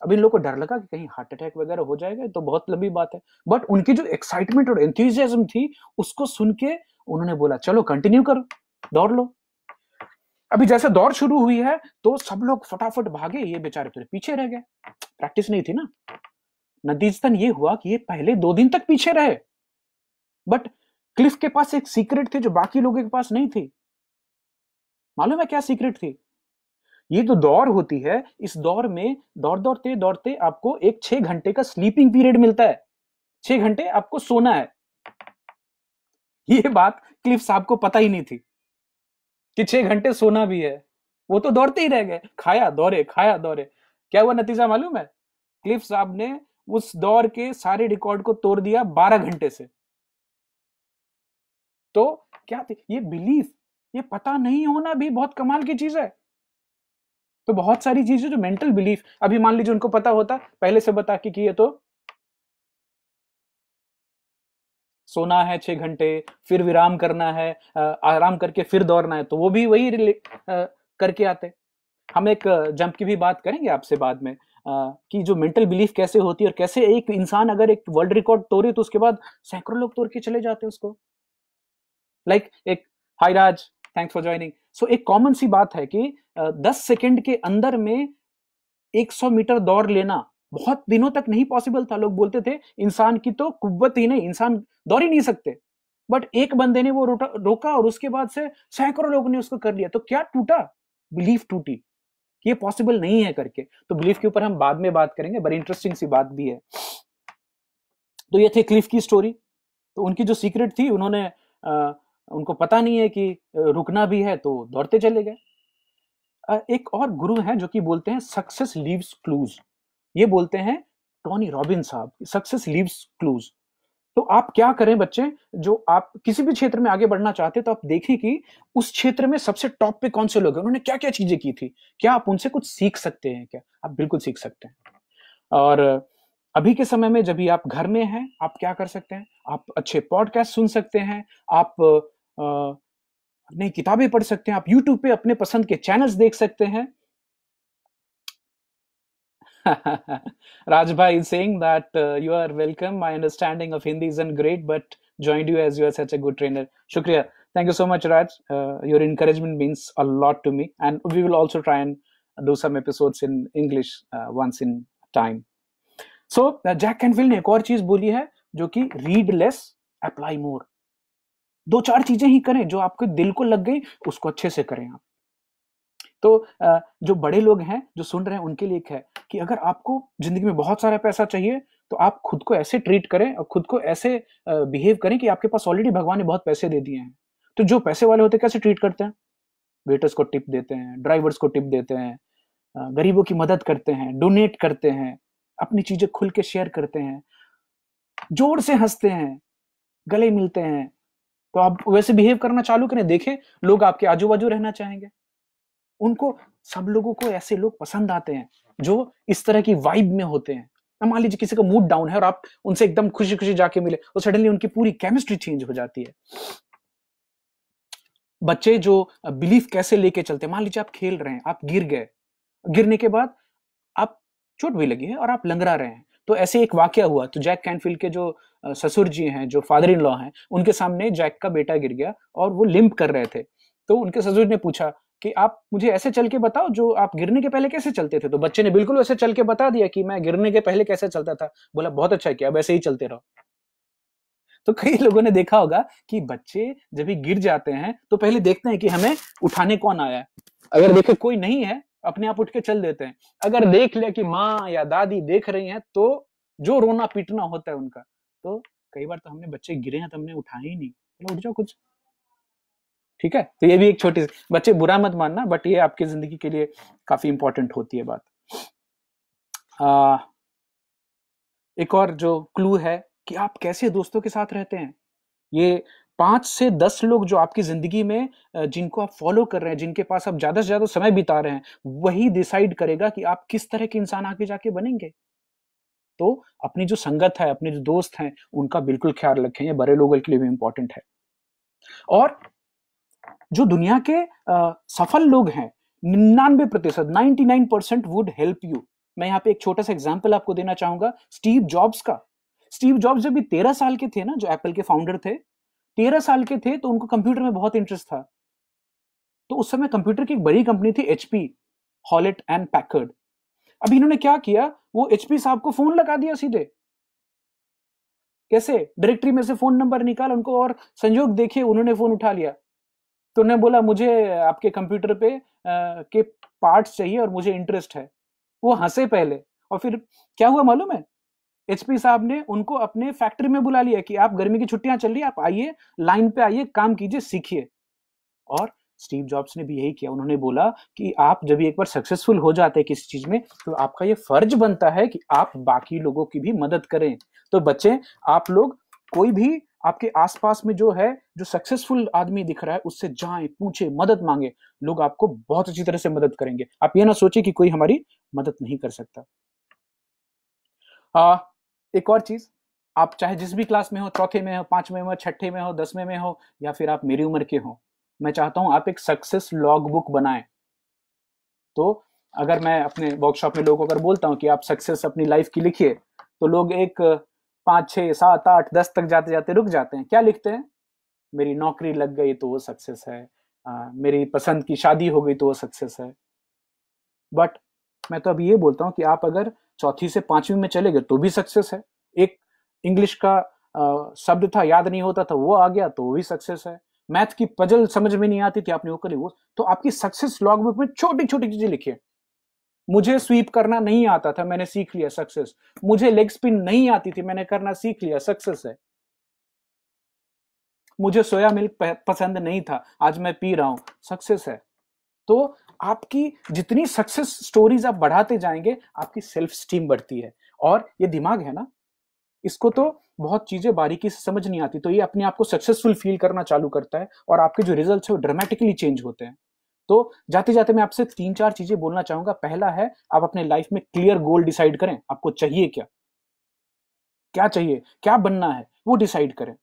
अब इन लोग को डर लगा कि कहीं हार्ट अटैक वगैरह हो जाएगा तो बहुत लंबी बात है बट उनकी जो एक्साइटमेंट और एंथ्यूजियाज्म थी उसको सुन के उन्होंने बोला चलो कंटिन्यू करो दौड़ लो अभी जैसे दौड़ शुरू हुई है तो सब लोग फटाफट भागे ये बेचारे फिर पीछे रह गए प्रैक्टिस नहीं थी ना नतीजतन ये हुआ कि ये पहले दो दिन तक पीछे रहे बट क्लिफ के पास एक सीक्रेट थी जो बाकी लोगों के पास नहीं थी मालूम है क्या सीक्रेट थी ये जो तो दौड़ होती है इस दौर में दौड़ दौड़ते दौड़ते आपको एक छह घंटे का स्लीपिंग पीरियड मिलता है छह घंटे आपको सोना है ये बात क्लिफ साहब को पता ही नहीं थी कि छह घंटे सोना भी है वो तो दौड़ते ही रह गए खाया दौड़े खाया दौड़े क्या हुआ नतीजा मालूम है क्लिफ साहब ने उस दौर के सारे रिकॉर्ड को तोड़ दिया बारह घंटे से तो क्या थी? ये बिलीफ ये पता नहीं होना भी बहुत कमाल की चीज है तो बहुत सारी चीजें जो मेंटल बिलीफ अभी मान लीजिए उनको पता होता पहले से बता के कि ये तो सोना है छः घंटे फिर विराम करना है आराम करके फिर दौड़ना है तो वो भी वही रिलेट करके आते हम एक जंप की भी बात करेंगे आपसे बाद में कि जो मेंटल बिलीफ कैसे होती है और कैसे एक इंसान अगर एक वर्ल्ड रिकॉर्ड तोड़े तो उसके बाद सैकड़ों लोग तोड़ के चले जाते हैं उसको लाइक like, एक hi Raj thanks for joining so एक कॉमन सी बात है कि दस सेकेंड के अंदर में सौ मीटर दौड़ लेना बहुत दिनों तक नहीं पॉसिबल था लोग बोलते थे इंसान की तो कुत ही नहीं इंसान दौड़ ही नहीं सकते बट एक बंदे ने वो रोका और उसके बाद से सैकड़ों लोगों ने उसको कर लिया तो क्या टूटा बिलीफ टूटी ये पॉसिबल नहीं है करके तो बिलीफ के ऊपर हम बाद में बात करेंगे बड़ी इंटरेस्टिंग सी बात भी है तो ये थे क्लिफ की स्टोरी तो उनकी जो सीक्रेट थी उन्होंने आ, उनको पता नहीं है कि रुकना भी है तो दौड़ते चले गए एक और गुरु है जो कि बोलते हैं सक्सेस लीव्स क्लूज ये बोलते हैं टॉनी रॉबिन साहब सक्सेस लीव्स क्लूज तो आप क्या करें बच्चे जो आप किसी भी क्षेत्र में आगे बढ़ना चाहते हैं तो आप देखें कि उस क्षेत्र में सबसे टॉप पे कौन से लोग हैं उन्होंने क्या क्या चीजें की थी क्या आप उनसे कुछ सीख सकते हैं क्या आप बिल्कुल सीख सकते हैं और अभी के समय में जब भी आप घर में हैं आप क्या कर सकते हैं आप अच्छे पॉडकास्ट सुन सकते हैं आप अपनी किताबें पढ़ सकते हैं आप यूट्यूब पे अपने पसंद के चैनल्स देख सकते हैं Rajbhai is saying that uh, you are welcome. My understanding of Hindi isn't great, but joined you as you are such a good trainer. Shukriya. Thank you so much, Raj. Uh, your encouragement means a lot to me. And we will also try and do some episodes in English uh, once in time. So, uh, Jack Canfield ने एक और चीज बोली है जो कि read less, apply more. दो चार चीजें ही करें जो आपके दिल को लग गई उसको अच्छे से करें आप तो जो बड़े लोग हैं जो सुन रहे हैं उनके लिए है कि अगर आपको जिंदगी में बहुत सारा पैसा चाहिए तो आप खुद को ऐसे ट्रीट करें और खुद को ऐसे बिहेव करें कि आपके पास ऑलरेडी भगवान ने बहुत पैसे दे दिए हैं तो जो पैसे वाले होते हैं कैसे ट्रीट करते हैं वेटर्स को टिप देते हैं ड्राइवर्स को टिप देते हैं गरीबों की मदद करते हैं डोनेट करते हैं अपनी चीजें खुल के शेयर करते हैं जोर से हंसते हैं गले मिलते हैं तो आप वैसे बिहेव करना चालू करें देखें लोग आपके आजू बाजू रहना चाहेंगे उनको सब लोगों को ऐसे लोग पसंद आते हैं जो इस तरह की वाइब में होते हैं ना मान लीजिए किसी का मूड डाउन है और आप उनसे एकदम खुशी खुशी जाके मिले और तो सडनली उनकी पूरी केमिस्ट्री चेंज हो जाती है बच्चे जो बिलीफ कैसे लेके चलते मान लीजिए आप खेल रहे हैं आप गिर गए गिरने के बाद आप चोट भी लगी है और आप लंगरा रहे हैं तो ऐसे एक वाक्य हुआ तो जैक कैनफील्ड के जो ससुर जी हैं जो फादर इन लॉ हैं उनके सामने जैक का बेटा गिर गया और वो लिंप कर रहे थे तो उनके ससुर ने पूछा कि आप मुझे ऐसे चल के बताओ जो आप गिरने के पहले कैसे चलते थे तो बच्चे ने बिल्कुल वैसे चल के बता दिया कि मैं गिरने के पहले कैसे चलता था बोला बहुत अच्छा किया अब ऐसे ही चलते रहो तो कई लोगों ने देखा होगा कि बच्चे जब भी गिर जाते हैं तो पहले देखते हैं कि हमें उठाने कौन आया है अगर देखे कोई नहीं है अपने आप उठ के चल देते हैं अगर हाँ। देख लिया कि माँ या दादी देख रही हैं तो जो रोना पीटना होता है उनका तो कई बार तो हमने बच्चे गिरे हैं तो हमने उठाए ही नहीं उठ जाओ कुछ ठीक है तो ये भी एक छोटी सी बच्चे बुरा मत मानना बट ये आपकी जिंदगी के लिए काफी इंपॉर्टेंट होती है बात आ, एक और जो क्लू है कि आप कैसे दोस्तों के साथ रहते हैं ये पांच से दस लोग जो आपकी जिंदगी में जिनको आप फॉलो कर रहे हैं जिनके पास आप ज्यादा से ज्यादा समय बिता रहे हैं वही डिसाइड करेगा कि आप किस तरह के इंसान आगे जाके बनेंगे तो अपनी जो संगत है अपने जो दोस्त हैं उनका बिल्कुल ख्याल रखें ये बड़े लोगों के लिए भी इंपॉर्टेंट है और जो दुनिया के आ, सफल लोग हैं निन्यानवे प्रतिशत ninety nine percent would help you मैं यहाँ पे एक छोटा सा एग्जाम्पल आपको देना चाहूंगा स्टीव जॉब्स का स्टीव जॉब्स जब भी तेरह साल के थे ना जो एप्पल के फाउंडर थे तेरह साल के थे तो उनको कंप्यूटर में बहुत इंटरेस्ट था तो उस समय कंप्यूटर की एक बड़ी कंपनी थी एचपी हॉलेट एंड पैकर्ड अभी इन्होंने क्या किया वो एचपी साहब को फोन लगा दिया सीधे कैसे डायरेक्टरी में से फोन नंबर निकाल उनको और संयोग देखे उन्होंने फोन उठा लिया तो उन्होंने बोला मुझे आपके कंप्यूटर पे आ, के पार्ट्स चाहिए और मुझे इंटरेस्ट है वो हंसे पहले और फिर क्या हुआ मालूम है एचपी साहब ने उनको अपने फैक्ट्री में बुला लिया कि आप गर्मी की छुट्टियां चल रही है आप आइए लाइन पे आइए काम कीजिए सीखिए और स्टीव जॉब्स ने भी यही किया उन्होंने बोला कि आप जब एक बार सक्सेसफुल हो जाते हैं किसी चीज में तो आपका ये फर्ज बनता है कि आप बाकी लोगों की भी मदद करें तो बच्चे आप लोग कोई भी आपके आसपास में जो है जो सक्सेसफुल आदमी दिख रहा है उससे जाएं पूछे मदद मांगे लोग आपको बहुत अच्छी तरह से मदद करेंगे आप ये ना सोचे कि कोई हमारी मदद नहीं कर सकता आ, एक और चीज आप चाहे जिस भी क्लास में हो चौथे में हो पांचवे में हो छठे में हो दसवें में हो या फिर आप मेरी उम्र के हो मैं चाहता हूं आप एक सक्सेस लॉग बुक बनाए तो अगर मैं अपने वर्कशॉप में लोगों को अगर बोलता हूं कि आप सक्सेस अपनी लाइफ की लिखिए तो लोग एक पाँच छह सात आठ दस तक जाते जाते रुक जाते हैं क्या लिखते हैं मेरी नौकरी लग गई तो वो सक्सेस है आ, मेरी पसंद की शादी हो गई तो वो सक्सेस है बट मैं तो अब ये बोलता हूँ कि आप अगर चौथी से पांचवी में चले गए तो भी सक्सेस है एक इंग्लिश का आ, शब्द था याद नहीं होता था वो आ गया तो वो भी सक्सेस है मैथ की पजल समझ में नहीं आती थी आपने वो करी वो तो आपकी सक्सेस लॉग बुक में छोटी छोटी चीजें लिखी है मुझे स्वीप करना नहीं आता था मैंने सीख लिया सक्सेस मुझे लेग स्पिन नहीं आती थी मैंने करना सीख लिया सक्सेस है मुझे सोया मिल्क पसंद नहीं था आज मैं पी रहा हूं सक्सेस है तो आपकी जितनी सक्सेस स्टोरीज आप बढ़ाते जाएंगे आपकी सेल्फ स्टीम बढ़ती है और ये दिमाग है ना इसको तो बहुत चीजें बारीकी से समझ नहीं आती तो ये अपने आप को सक्सेसफुल फील करना चालू करता है और आपके जो रिजल्ट है वो ड्रामेटिकली चेंज होते हैं तो जाते जाते मैं आपसे तीन चार चीजें बोलना चाहूंगा पहला है आप अपने लाइफ में क्लियर गोल डिसाइड करें आपको चाहिए क्या क्या चाहिए क्या बनना है वो डिसाइड करें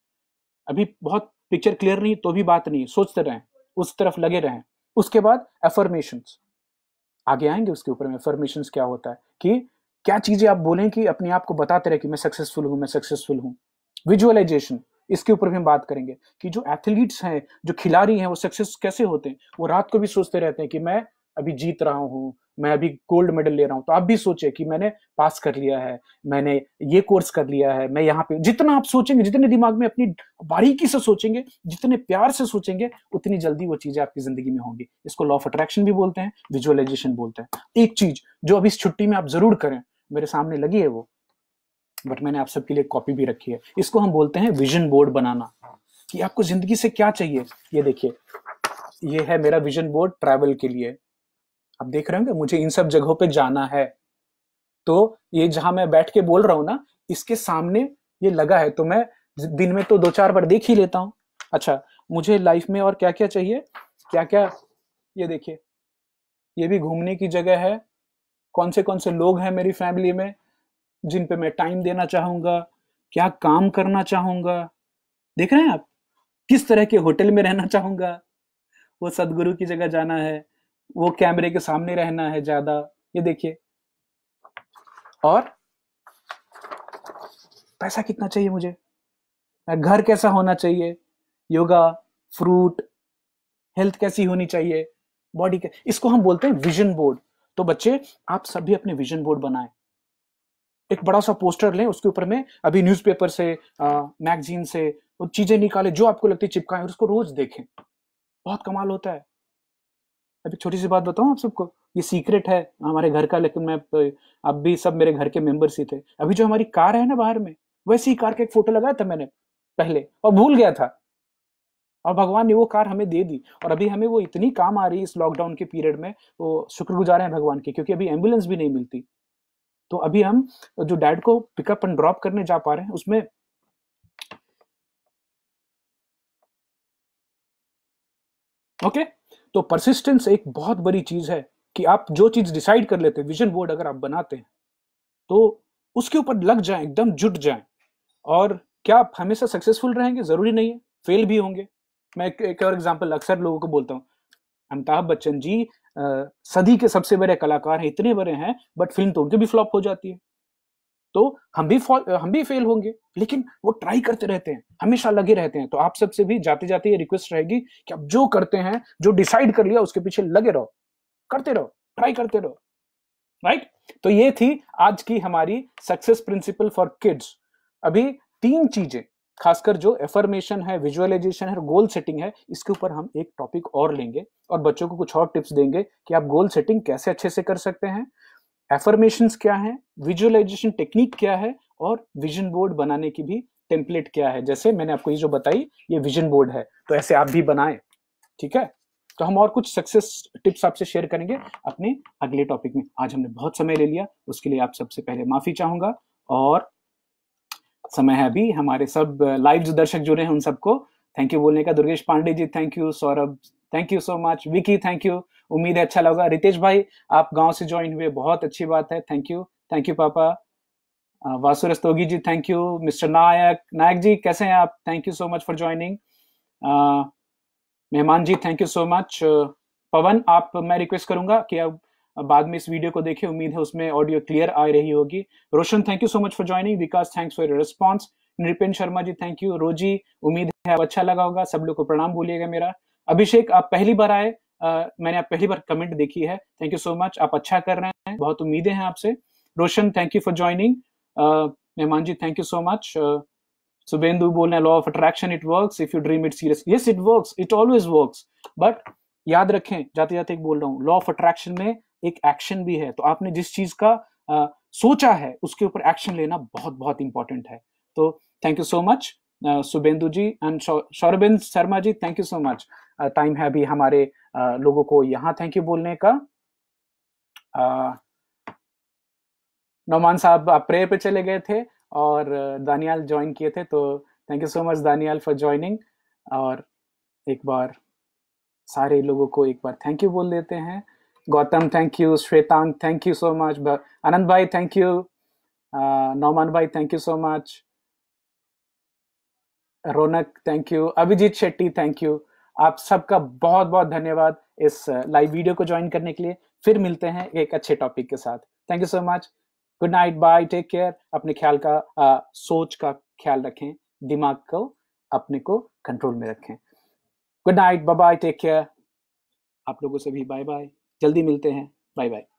अभी बहुत पिक्चर क्लियर नहीं तो भी बात नहीं सोचते रहें उस तरफ लगे रहें उसके बाद एफर्मेशन आगे आएंगे उसके ऊपर में एफर्मेशन क्या होता है कि क्या चीजें आप बोलें कि अपने आप को बताते रहे कि मैं सक्सेसफुल हूं मैं सक्सेसफुल हूं विजुअलाइजेशन इसके ऊपर भी हम बात करेंगे कि जो एथलीट्स हैं जो खिलाड़ी हैं वो सक्सेस कैसे होते हैं वो रात को भी सोचते रहते हैं कि मैं अभी जीत रहा हूँ मैं अभी गोल्ड मेडल ले रहा हूँ तो आप भी सोचे कि मैंने पास कर लिया है मैंने ये कोर्स कर लिया है मैं यहाँ पे जितना आप सोचेंगे जितने दिमाग में अपनी बारीकी से सोचेंगे जितने प्यार से सोचेंगे उतनी जल्दी वो चीजें आपकी जिंदगी में होंगी इसको लॉ ऑफ अट्रैक्शन भी बोलते हैं विजुअलाइजेशन बोलते हैं एक चीज जो अभी इस छुट्टी में आप जरूर करें मेरे सामने लगी है वो बट मैंने आप सबके लिए कॉपी भी रखी है इसको हम बोलते हैं विजन बोर्ड बनाना कि आपको जिंदगी से क्या चाहिए ये देखिए ये है मेरा विजन बोर्ड ट्रैवल के लिए आप देख रहे होंगे मुझे इन सब जगहों पे जाना है तो ये जहां मैं बैठ के बोल रहा हूँ ना इसके सामने ये लगा है तो मैं दिन में तो दो चार बार देख ही लेता हूँ अच्छा मुझे लाइफ में और क्या क्या चाहिए क्या क्या ये देखिए ये भी घूमने की जगह है कौन से कौन से लोग हैं मेरी फैमिली में जिन पे मैं टाइम देना चाहूंगा क्या काम करना चाहूंगा देख रहे हैं आप किस तरह के होटल में रहना चाहूंगा वो सदगुरु की जगह जाना है वो कैमरे के सामने रहना है ज्यादा ये देखिए और पैसा कितना चाहिए मुझे घर कैसा होना चाहिए योगा फ्रूट हेल्थ कैसी होनी चाहिए बॉडी के इसको हम बोलते हैं विजन बोर्ड तो बच्चे आप सभी अपने विजन बोर्ड बनाएं एक बड़ा सा पोस्टर लें उसके ऊपर में अभी न्यूज़पेपर से मैगजीन से वो चीजें निकालें जो आपको लगती है चिपकाएं और उसको रोज देखें बहुत कमाल होता है अभी छोटी सी बात बताऊं आप सबको ये सीक्रेट है हमारे घर का लेकिन मैं अब भी सब मेरे घर के मेंबर्स ही थे अभी जो हमारी कार है ना बाहर में वैसी ही कार का एक फोटो लगाया था मैंने पहले और भूल गया था और भगवान ने वो कार हमें दे दी और अभी हमें वो इतनी काम आ रही है इस लॉकडाउन के पीरियड में वो शुक्रगुजार हैं भगवान की क्योंकि अभी एम्बुलेंस भी नहीं मिलती तो अभी हम जो डैड को पिकअप एंड ड्रॉप करने जा पा रहे हैं उसमें ओके तो परसिस्टेंस एक बहुत बड़ी चीज है कि आप जो चीज डिसाइड कर लेते हैं विजन बोर्ड अगर आप बनाते हैं तो उसके ऊपर लग जाए एकदम जुट जाए और क्या आप हमेशा सक्सेसफुल रहेंगे जरूरी नहीं है फेल भी होंगे मैं एक, एक और एग्जाम्पल अक्सर लोगों को बोलता हूँ अमिताभ बच्चन जी सदी के सबसे बड़े कलाकार हैं इतने बड़े हैं बट फिल्म तो उनकी भी फ्लॉप हो जाती है तो हम भी हम भी फेल होंगे लेकिन वो ट्राई करते रहते हैं हमेशा लगे रहते हैं तो आप सबसे भी जाते जाते ये रिक्वेस्ट रहेगी कि आप जो करते हैं जो डिसाइड कर लिया उसके पीछे लगे रहो करते रहो ट्राई करते रहो राइट तो ये थी आज की हमारी सक्सेस प्रिंसिपल फॉर किड्स अभी तीन चीजें खासकर जो एफर्मेशन है विजुअलाइजेशन है गोल सेटिंग है इसके ऊपर हम एक टॉपिक और लेंगे और बच्चों को कुछ और टिप्स देंगे कि आप गोल सेटिंग कैसे अच्छे से कर सकते हैं एफर्मेशन क्या है विजुअलाइजेशन टेक्निक क्या है और विजन बोर्ड बनाने की भी टेम्पलेट क्या है जैसे मैंने आपको ये जो बताई ये विजन बोर्ड है तो ऐसे आप भी बनाए ठीक है तो हम और कुछ सक्सेस टिप्स आपसे शेयर करेंगे अपने अगले टॉपिक में आज हमने बहुत समय ले लिया उसके लिए आप सबसे पहले माफी चाहूंगा और समय है अभी हमारे सब लाइव जो दर्शक जुड़े हैं उन सबको थैंक यू बोलने का Durgesh Pandey ji thank you Saurabh thank you so much Vicky thank you उम्मीद है अच्छा लगा रितेश भाई आप गांव से ज्वाइन हुए बहुत अच्छी बात है थैंक यू थैंक यू पापा Vasu Rastogi ji thank you mister Nayak Nayak ji कैसे हैं आप thank you so much for joining मेहमान जी thank you so much Pawan आप मैं रिक्वेस्ट करूंगा कि आप बाद में इस वीडियो को देखे उम्मीद है उसमें ऑडियो क्लियर आ रही होगी Roshan thank you so much for joining Vikas thanks for response Nripen Sharma ji thank you Rosy उम्मीद है अच्छा लगा होगा सब लोग को प्रणाम बोलिएगा मेरा अभिषेक आप पहली बार आए मैंने आप पहली बार कमेंट देखी है थैंक यू सो मच आप अच्छा कर रहे हैं बहुत उम्मीदें हैं आपसे Roshan thank you for joining मेहमान जी thank you so much Subhendu बोल रहे law of attraction it works if you dream it serious yes it works it always works but याद रखें जाते जाते बोल रहा हूँ लॉ ऑफ अट्रैक्शन में एक एक्शन भी है तो आपने जिस चीज का आ, सोचा है उसके ऊपर एक्शन लेना बहुत बहुत इंपॉर्टेंट है तो thank you so much Subhendu ji and Saurabhendra Sharma ji thank you so much time है अभी हमारे uh, लोगों को यहाँ थैंक यू बोलने का uh, नौमान साहब आप प्रेयर पे चले गए थे और दानियाल ज्वाइन किए थे तो thank you so much Daniyal for joining और एक बार सारे लोगों को एक बार थैंक यू बोल देते हैं Gautam, thank you. Shwetan, thank you so much. Anand Bhai, thank you. Uh, Norman Bhai, thank you so much. Ronak, thank you Abhijeet Shetty thank you आप सबका बहुत बहुत धन्यवाद इस लाइव uh, वीडियो को ज्वाइन करने के लिए फिर मिलते हैं एक अच्छे टॉपिक के साथ thank you so much good night bye take care अपने ख्याल का आ, uh, सोच का ख्याल रखें दिमाग को अपने को कंट्रोल में रखें good night bye bye take care आप लोगों से भी बाय बाय जल्दी मिलते हैं बाय बाय